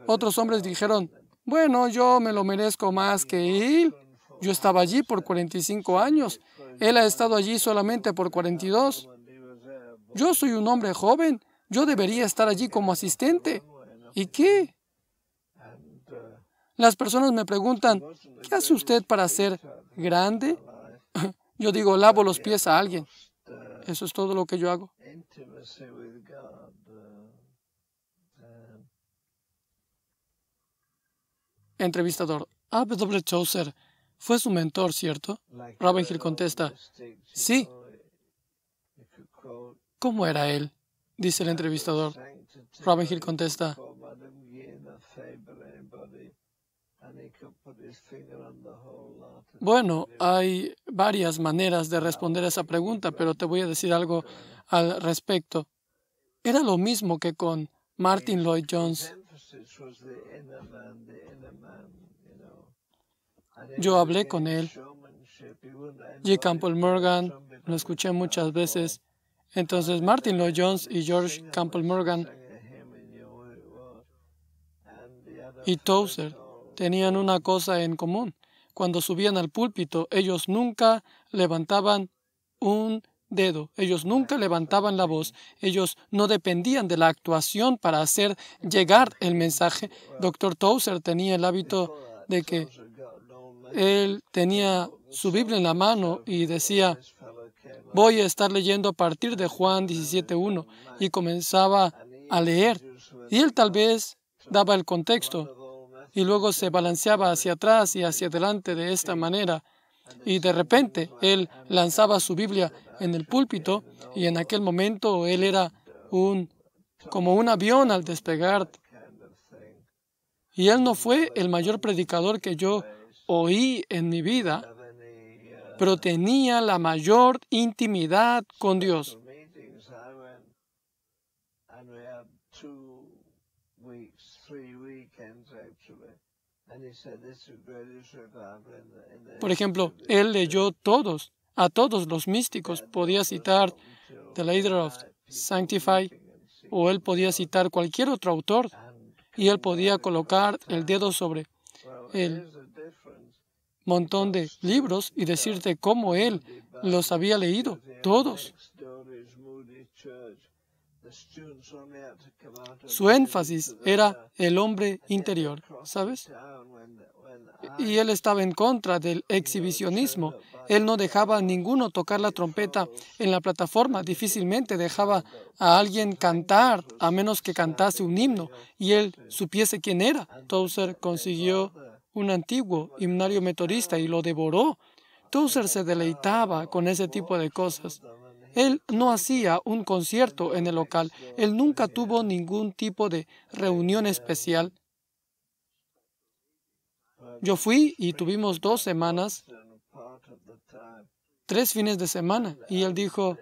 Otros hombres dijeron, bueno, yo me lo merezco más que él. Yo estaba allí por 45 años. Él ha estado allí solamente por 42. Yo soy un hombre joven. Yo debería estar allí como asistente. ¿Y qué? Las personas me preguntan, ¿qué hace usted para ser grande? Yo digo, lavo los pies a alguien. Eso es todo lo que yo hago. Entrevistador, W. Ah, pues, Chaucer fue su mentor, ¿cierto? Robin Hill contesta, sí. ¿Cómo era él? Dice el entrevistador. Robin Hill contesta, Bueno, hay varias maneras de responder a esa pregunta, pero te voy a decir algo al respecto. Era lo mismo que con Martin Lloyd Jones. Yo hablé con él. G. Campbell Morgan, lo escuché muchas veces. Entonces, Martin Lloyd Jones y George Campbell Morgan y Tozer tenían una cosa en común. Cuando subían al púlpito, ellos nunca levantaban un dedo, ellos nunca levantaban la voz, ellos no dependían de la actuación para hacer llegar el mensaje. Doctor Towser tenía el hábito de que él tenía su Biblia en la mano y decía, voy a estar leyendo a partir de Juan 17.1 y comenzaba a leer. Y él tal vez daba el contexto y luego se balanceaba hacia atrás y hacia adelante de esta manera. Y de repente él lanzaba su Biblia en el púlpito y en aquel momento él era un como un avión al despegar. Y él no fue el mayor predicador que yo oí en mi vida, pero tenía la mayor intimidad con Dios. Por ejemplo, él leyó todos, a todos los místicos. Podía citar The Leader of Sanctify o él podía citar cualquier otro autor y él podía colocar el dedo sobre el montón de libros y decirte cómo él los había leído, todos. Su énfasis era el hombre interior, ¿sabes? Y él estaba en contra del exhibicionismo. Él no dejaba a ninguno tocar la trompeta en la plataforma. Difícilmente dejaba a alguien cantar a menos que cantase un himno y él supiese quién era. Towser consiguió un antiguo himnario metodista y lo devoró. Towser se deleitaba con ese tipo de cosas. Él no hacía un concierto en el local. Él nunca tuvo ningún tipo de reunión especial. Yo fui y tuvimos dos semanas, tres fines de semana, y él dijo,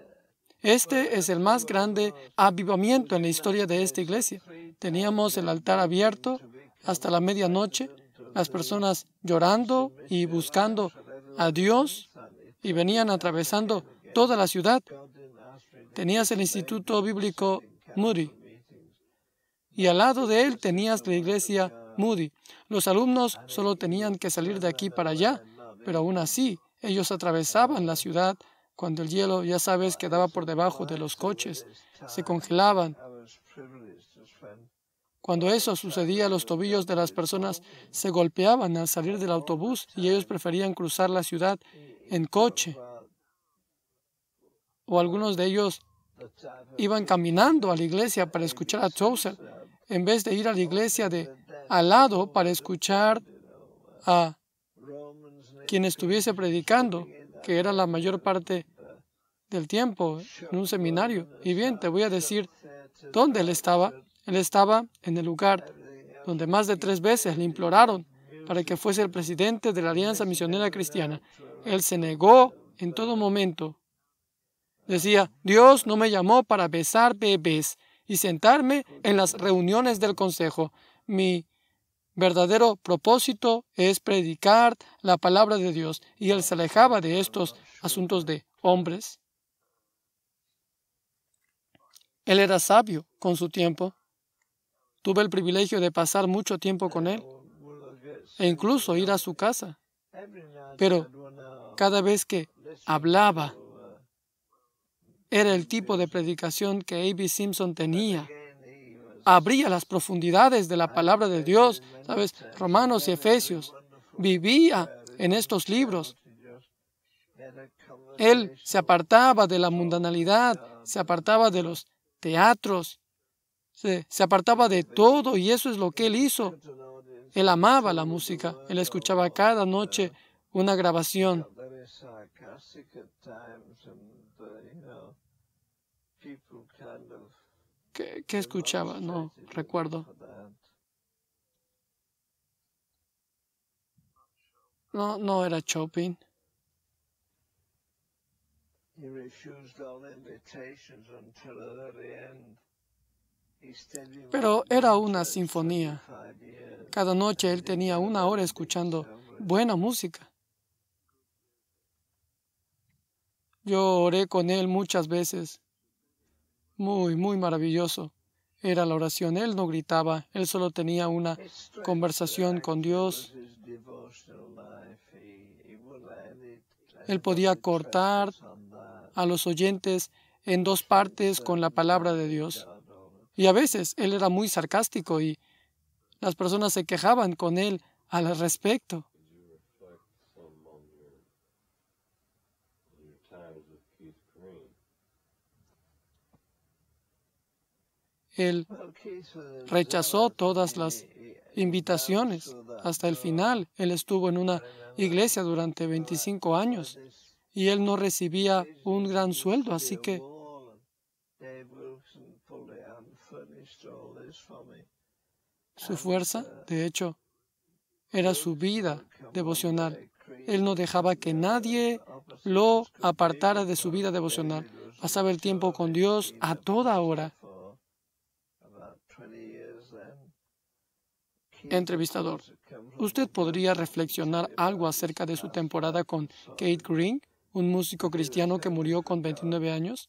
este es el más grande avivamiento en la historia de esta iglesia. Teníamos el altar abierto hasta la medianoche, las personas llorando y buscando a Dios y venían atravesando toda la ciudad. Tenías el Instituto Bíblico Moody y al lado de él tenías la iglesia Moody. Los alumnos solo tenían que salir de aquí para allá, pero aún así ellos atravesaban la ciudad cuando el hielo, ya sabes, quedaba por debajo de los coches, se congelaban. Cuando eso sucedía, los tobillos de las personas se golpeaban al salir del autobús y ellos preferían cruzar la ciudad en coche o algunos de ellos iban caminando a la iglesia para escuchar a Chaucer, en vez de ir a la iglesia de al lado para escuchar a quien estuviese predicando, que era la mayor parte del tiempo en un seminario. Y bien, te voy a decir dónde él estaba. Él estaba en el lugar donde más de tres veces le imploraron para que fuese el presidente de la Alianza Misionera Cristiana. Él se negó en todo momento Decía, Dios no me llamó para besar bebés y sentarme en las reuniones del consejo. Mi verdadero propósito es predicar la palabra de Dios y él se alejaba de estos asuntos de hombres. Él era sabio con su tiempo. Tuve el privilegio de pasar mucho tiempo con él e incluso ir a su casa. Pero cada vez que hablaba era el tipo de predicación que A.B. Simpson tenía. Abría las profundidades de la palabra de Dios, ¿sabes? Romanos y Efesios. Vivía en estos libros. Él se apartaba de la mundanalidad, se apartaba de los teatros, se, se apartaba de todo y eso es lo que él hizo. Él amaba la música, él escuchaba cada noche una grabación at times and, uh, people ¿Qué, escuchaba? No recuerdo. No, no era Chopin. Pero era una sinfonía. Cada noche él tenía una hora escuchando buena música. Yo oré con él muchas veces. Muy, muy maravilloso. Era la oración. Él no gritaba, él solo tenía una conversación con Dios. Él podía cortar a los oyentes en dos partes con la palabra de Dios. Y a veces él era muy sarcástico y las personas se quejaban con él al respecto. Él rechazó todas las invitaciones hasta el final. Él estuvo en una iglesia durante 25 años y él no recibía un gran sueldo, así que su fuerza, de hecho, era su vida devocional. Él no dejaba que nadie lo apartara de su vida devocional. Pasaba el tiempo con Dios a toda hora. Entrevistador, ¿usted podría reflexionar algo acerca de su temporada con Kate Green, un músico cristiano que murió con 29 años?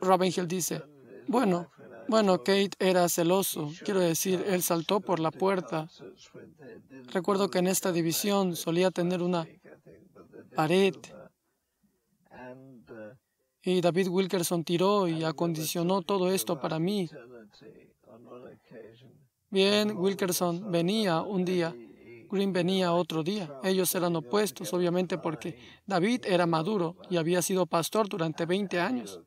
Robin Hill dice, bueno, bueno, Kate era celoso. Quiero decir, él saltó por la puerta. Recuerdo que en esta división solía tener una pared. Y David Wilkerson tiró y acondicionó todo esto para mí. Bien, Wilkerson venía un día, Green venía otro día. Ellos eran opuestos, obviamente, porque David era maduro y había sido pastor durante 20 años.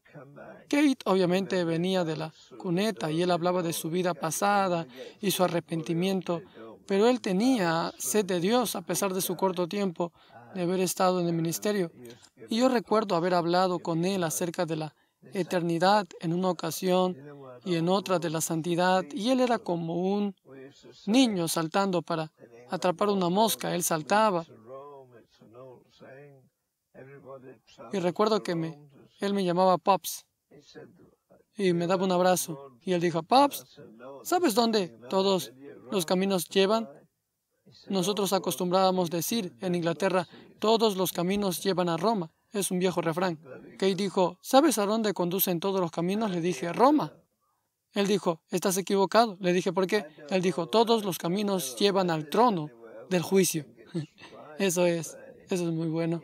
Kate, obviamente, venía de la cuneta y él hablaba de su vida pasada y su arrepentimiento, pero él tenía sed de Dios a pesar de su corto tiempo de haber estado en el ministerio. Y yo recuerdo haber hablado con él acerca de la eternidad en una ocasión y en otra de la santidad, y él era como un niño saltando para atrapar una mosca, él saltaba. Y recuerdo que me, él me llamaba Pops y me daba un abrazo. Y él dijo, Pops, ¿sabes dónde todos los caminos llevan? Nosotros acostumbrábamos decir en Inglaterra, todos los caminos llevan a Roma. Es un viejo refrán. él dijo, ¿sabes a dónde conducen todos los caminos? Le dije, Roma. Él dijo, estás equivocado. Le dije, ¿por qué? Él dijo, todos los caminos llevan al trono del juicio. Eso es, eso es muy bueno.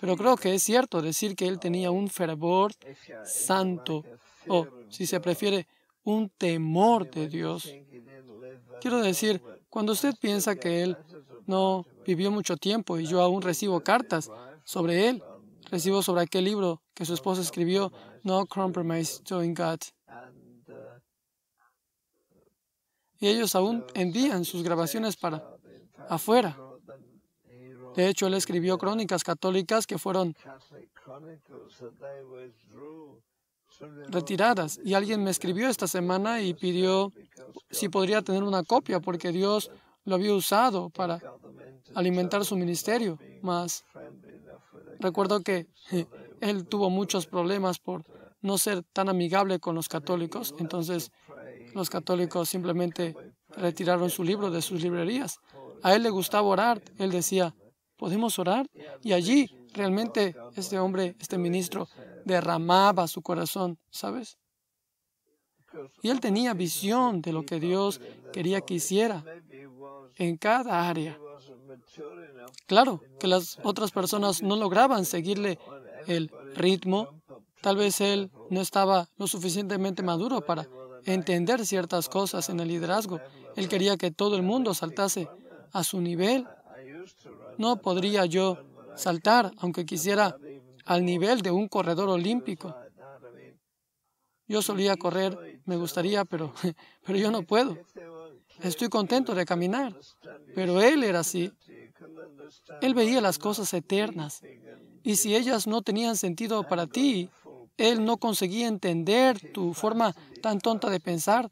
Pero creo que es cierto decir que él tenía un fervor santo, o si se prefiere, un temor de Dios. Quiero decir, cuando usted piensa que él no vivió mucho tiempo y yo aún recibo cartas sobre él, recibo sobre aquel libro que su esposa escribió, No Compromise Doing God. y ellos aún envían sus grabaciones para afuera. De hecho, él escribió crónicas católicas que fueron retiradas. Y alguien me escribió esta semana y pidió si podría tener una copia porque Dios lo había usado para alimentar su ministerio. Mas recuerdo que él tuvo muchos problemas por no ser tan amigable con los católicos. Entonces, los católicos simplemente retiraron su libro de sus librerías. A él le gustaba orar. Él decía, ¿podemos orar? Y allí realmente este hombre, este ministro, derramaba su corazón, ¿sabes? Y él tenía visión de lo que Dios quería que hiciera en cada área. Claro que las otras personas no lograban seguirle el ritmo. Tal vez él no estaba lo suficientemente maduro para entender ciertas cosas en el liderazgo. Él quería que todo el mundo saltase a su nivel. No podría yo saltar, aunque quisiera, al nivel de un corredor olímpico. Yo solía correr, me gustaría, pero, pero yo no puedo. Estoy contento de caminar, pero él era así. Él veía las cosas eternas y si ellas no tenían sentido para ti, él no conseguía entender tu forma tan tonta de pensar.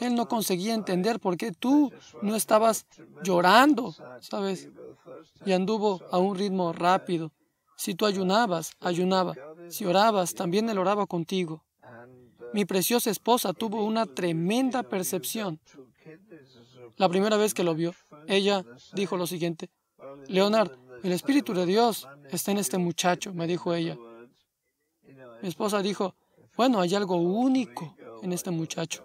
Él no conseguía entender por qué tú no estabas llorando, ¿sabes? Y anduvo a un ritmo rápido. Si tú ayunabas, ayunaba. Si orabas, también él oraba contigo. Mi preciosa esposa tuvo una tremenda percepción. La primera vez que lo vio, ella dijo lo siguiente, Leonard, el Espíritu de Dios está en este muchacho, me dijo ella. Mi esposa dijo, bueno, hay algo único en este muchacho.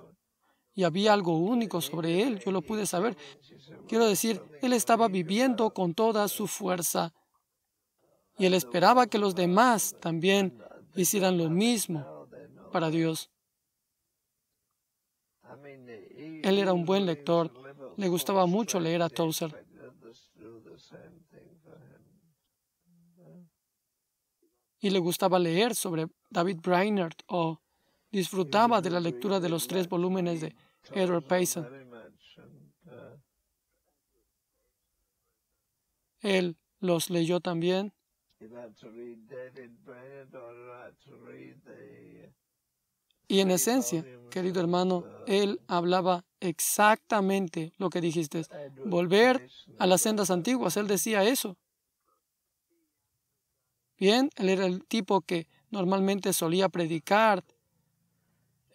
Y había algo único sobre él, yo lo pude saber. Quiero decir, él estaba viviendo con toda su fuerza. Y él esperaba que los demás también hicieran lo mismo para Dios. Él era un buen lector. Le gustaba mucho leer a Tozer. Y le gustaba leer sobre David Brainerd o disfrutaba de la lectura de los tres volúmenes de Edward Payson. Él los leyó también. Y en esencia, querido hermano, él hablaba exactamente lo que dijiste. Volver a las sendas antiguas, él decía eso. Bien, él era el tipo que normalmente solía predicar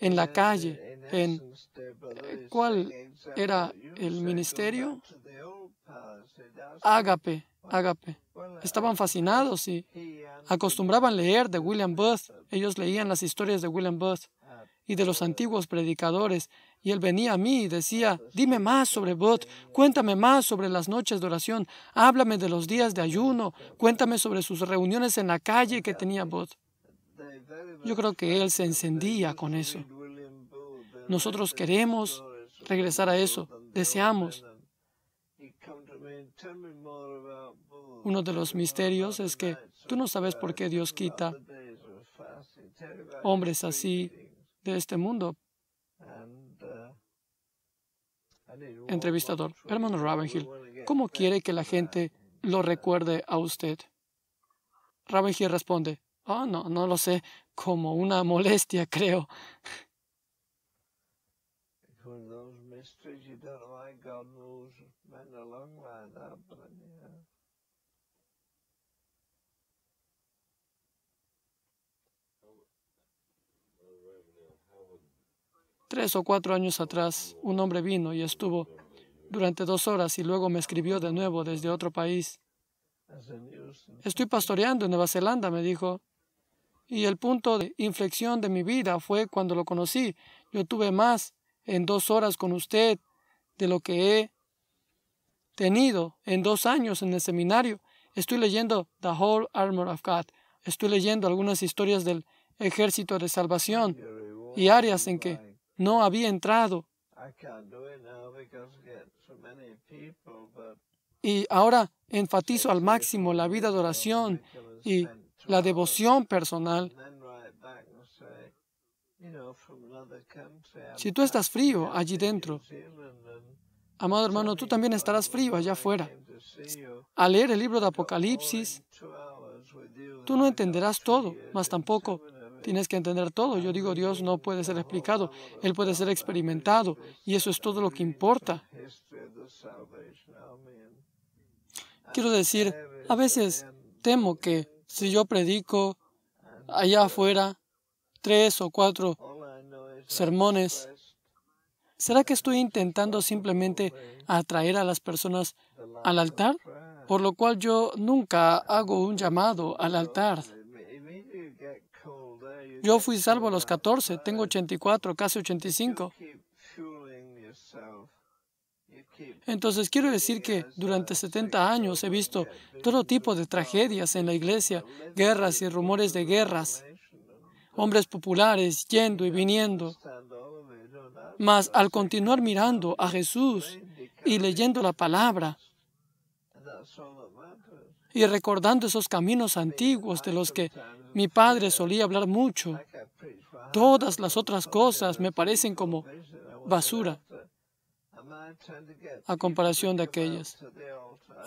en la calle, en cuál era el ministerio. Ágape, ágape. Estaban fascinados y ah, acostumbraban leer de William Booth. Ellos leían las historias de William Booth ah, y de los antiguos predicadores. Y él venía a mí y decía, dime más sobre Booth, cuéntame más sobre las noches de oración, háblame de los días de ayuno, cuéntame sobre sus reuniones en la calle que tenía Booth. Yo creo que él se encendía con eso. Nosotros queremos regresar a eso, deseamos. Uno de los misterios es que tú no sabes por qué Dios quita hombres así de este mundo. Entrevistador, hermano Ravenhill, ¿cómo quiere que la gente lo recuerde a usted? Ravenhill responde, oh, no, no lo sé, como una molestia, creo. Tres o cuatro años atrás, un hombre vino y estuvo durante dos horas y luego me escribió de nuevo desde otro país. Estoy pastoreando en Nueva Zelanda, me dijo. Y el punto de inflexión de mi vida fue cuando lo conocí. Yo tuve más en dos horas con usted de lo que he tenido en dos años en el seminario. Estoy leyendo The Whole Armor of God. Estoy leyendo algunas historias del ejército de salvación y áreas en que no había entrado. Y ahora enfatizo al máximo la vida de oración y la devoción personal. Si tú estás frío allí dentro, amado hermano, tú también estarás frío allá afuera. Al leer el libro de Apocalipsis, tú no entenderás todo, mas tampoco Tienes que entender todo. Yo digo, Dios no puede ser explicado, Él puede ser experimentado y eso es todo lo que importa. Quiero decir, a veces temo que si yo predico allá afuera tres o cuatro sermones, ¿será que estoy intentando simplemente atraer a las personas al altar? Por lo cual yo nunca hago un llamado al altar. Yo fui salvo a los 14, tengo 84, casi 85. Entonces quiero decir que durante 70 años he visto todo tipo de tragedias en la iglesia, guerras y rumores de guerras, hombres populares yendo y viniendo. Mas al continuar mirando a Jesús y leyendo la palabra y recordando esos caminos antiguos de los que mi padre solía hablar mucho. Todas las otras cosas me parecen como basura a comparación de aquellas.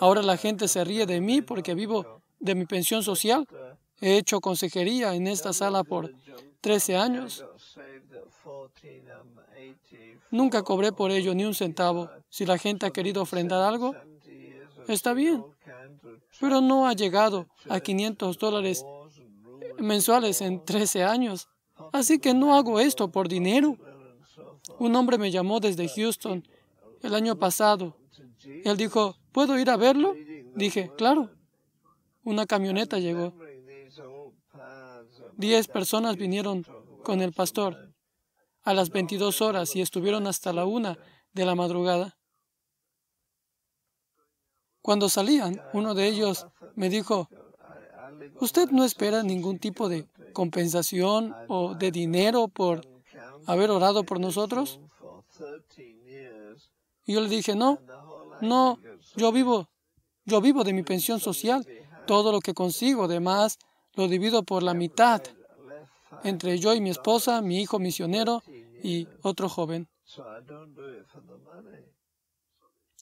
Ahora la gente se ríe de mí porque vivo de mi pensión social. He hecho consejería en esta sala por 13 años. Nunca cobré por ello ni un centavo. Si la gente ha querido ofrendar algo, está bien. Pero no ha llegado a 500 dólares mensuales en 13 años. Así que no hago esto por dinero. Un hombre me llamó desde Houston el año pasado. Él dijo, ¿puedo ir a verlo? Dije, claro. Una camioneta llegó. Diez personas vinieron con el pastor a las 22 horas y estuvieron hasta la una de la madrugada. Cuando salían, uno de ellos me dijo, Usted no espera ningún tipo de compensación o de dinero por haber orado por nosotros. Y yo le dije, no, no, yo vivo, yo vivo de mi pensión social. Todo lo que consigo, además, lo divido por la mitad entre yo y mi esposa, mi hijo misionero y otro joven.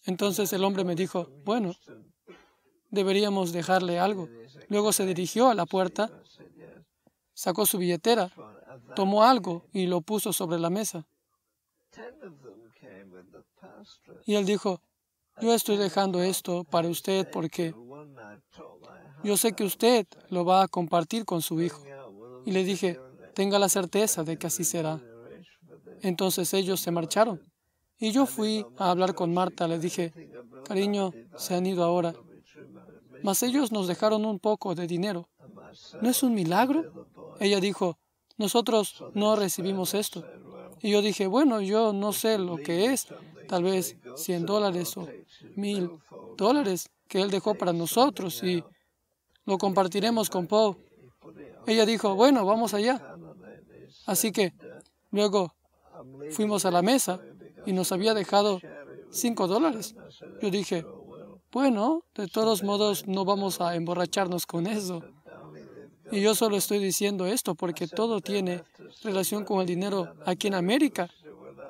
Entonces el hombre me dijo, bueno, deberíamos dejarle algo. Luego se dirigió a la puerta, sacó su billetera, tomó algo y lo puso sobre la mesa. Y él dijo, yo estoy dejando esto para usted porque yo sé que usted lo va a compartir con su hijo. Y le dije, tenga la certeza de que así será. Entonces ellos se marcharon. Y yo fui a hablar con Marta. Le dije, cariño, se han ido ahora mas ellos nos dejaron un poco de dinero. ¿No es un milagro? Ella dijo, nosotros no recibimos esto. Y yo dije, bueno, yo no sé lo que es, tal vez 100 dólares o 1000 dólares que él dejó para nosotros y lo compartiremos con Poe. Ella dijo, bueno, vamos allá. Así que luego fuimos a la mesa y nos había dejado 5 dólares. Yo dije, bueno, de todos modos no vamos a emborracharnos con eso. Y yo solo estoy diciendo esto porque todo tiene relación con el dinero aquí en América.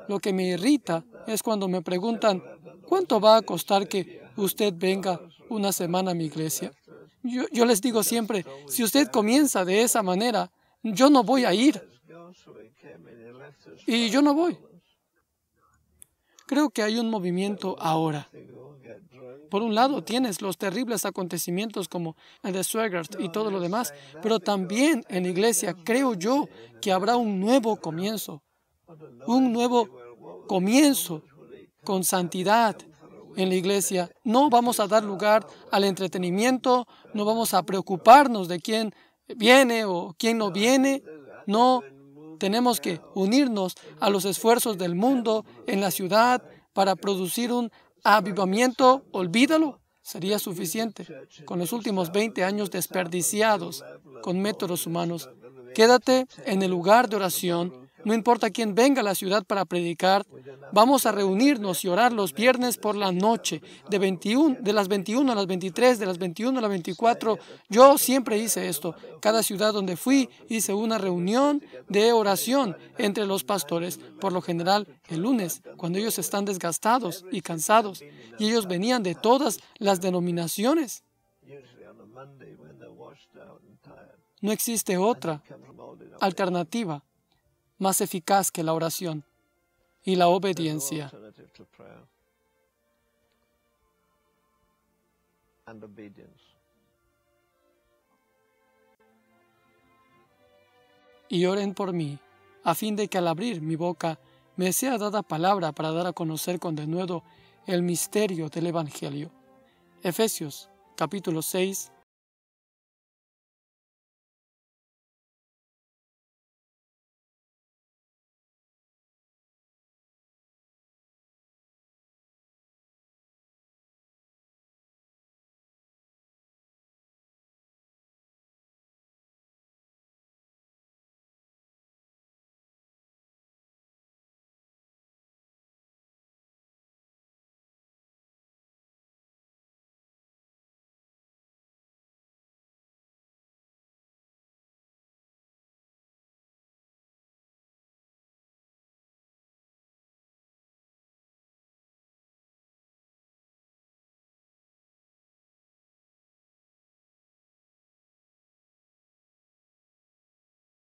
Lo que me irrita es cuando me preguntan, ¿cuánto va a costar que usted venga una semana a mi iglesia? Yo, yo les digo siempre, si usted comienza de esa manera, yo no voy a ir. Y yo no voy. Creo que hay un movimiento ahora por un lado, tienes los terribles acontecimientos como el de Swaggart y todo lo demás, pero también en la iglesia creo yo que habrá un nuevo comienzo, un nuevo comienzo con santidad en la iglesia. No vamos a dar lugar al entretenimiento, no vamos a preocuparnos de quién viene o quién no viene. No, tenemos que unirnos a los esfuerzos del mundo en la ciudad para producir un avivamiento, olvídalo, sería suficiente. Con los últimos 20 años desperdiciados con métodos humanos, quédate en el lugar de oración no importa quién venga a la ciudad para predicar, vamos a reunirnos y orar los viernes por la noche, de, de las 21 a las 23, de las 21 a las 24. Yo siempre hice esto. Cada ciudad donde fui hice una reunión de oración entre los pastores, por lo general el lunes, cuando ellos están desgastados y cansados, y ellos venían de todas las denominaciones. No existe otra alternativa más eficaz que la oración y la obediencia. Y oren por mí, a fin de que al abrir mi boca me sea dada palabra para dar a conocer con denuedo el misterio del Evangelio. Efesios capítulo 6,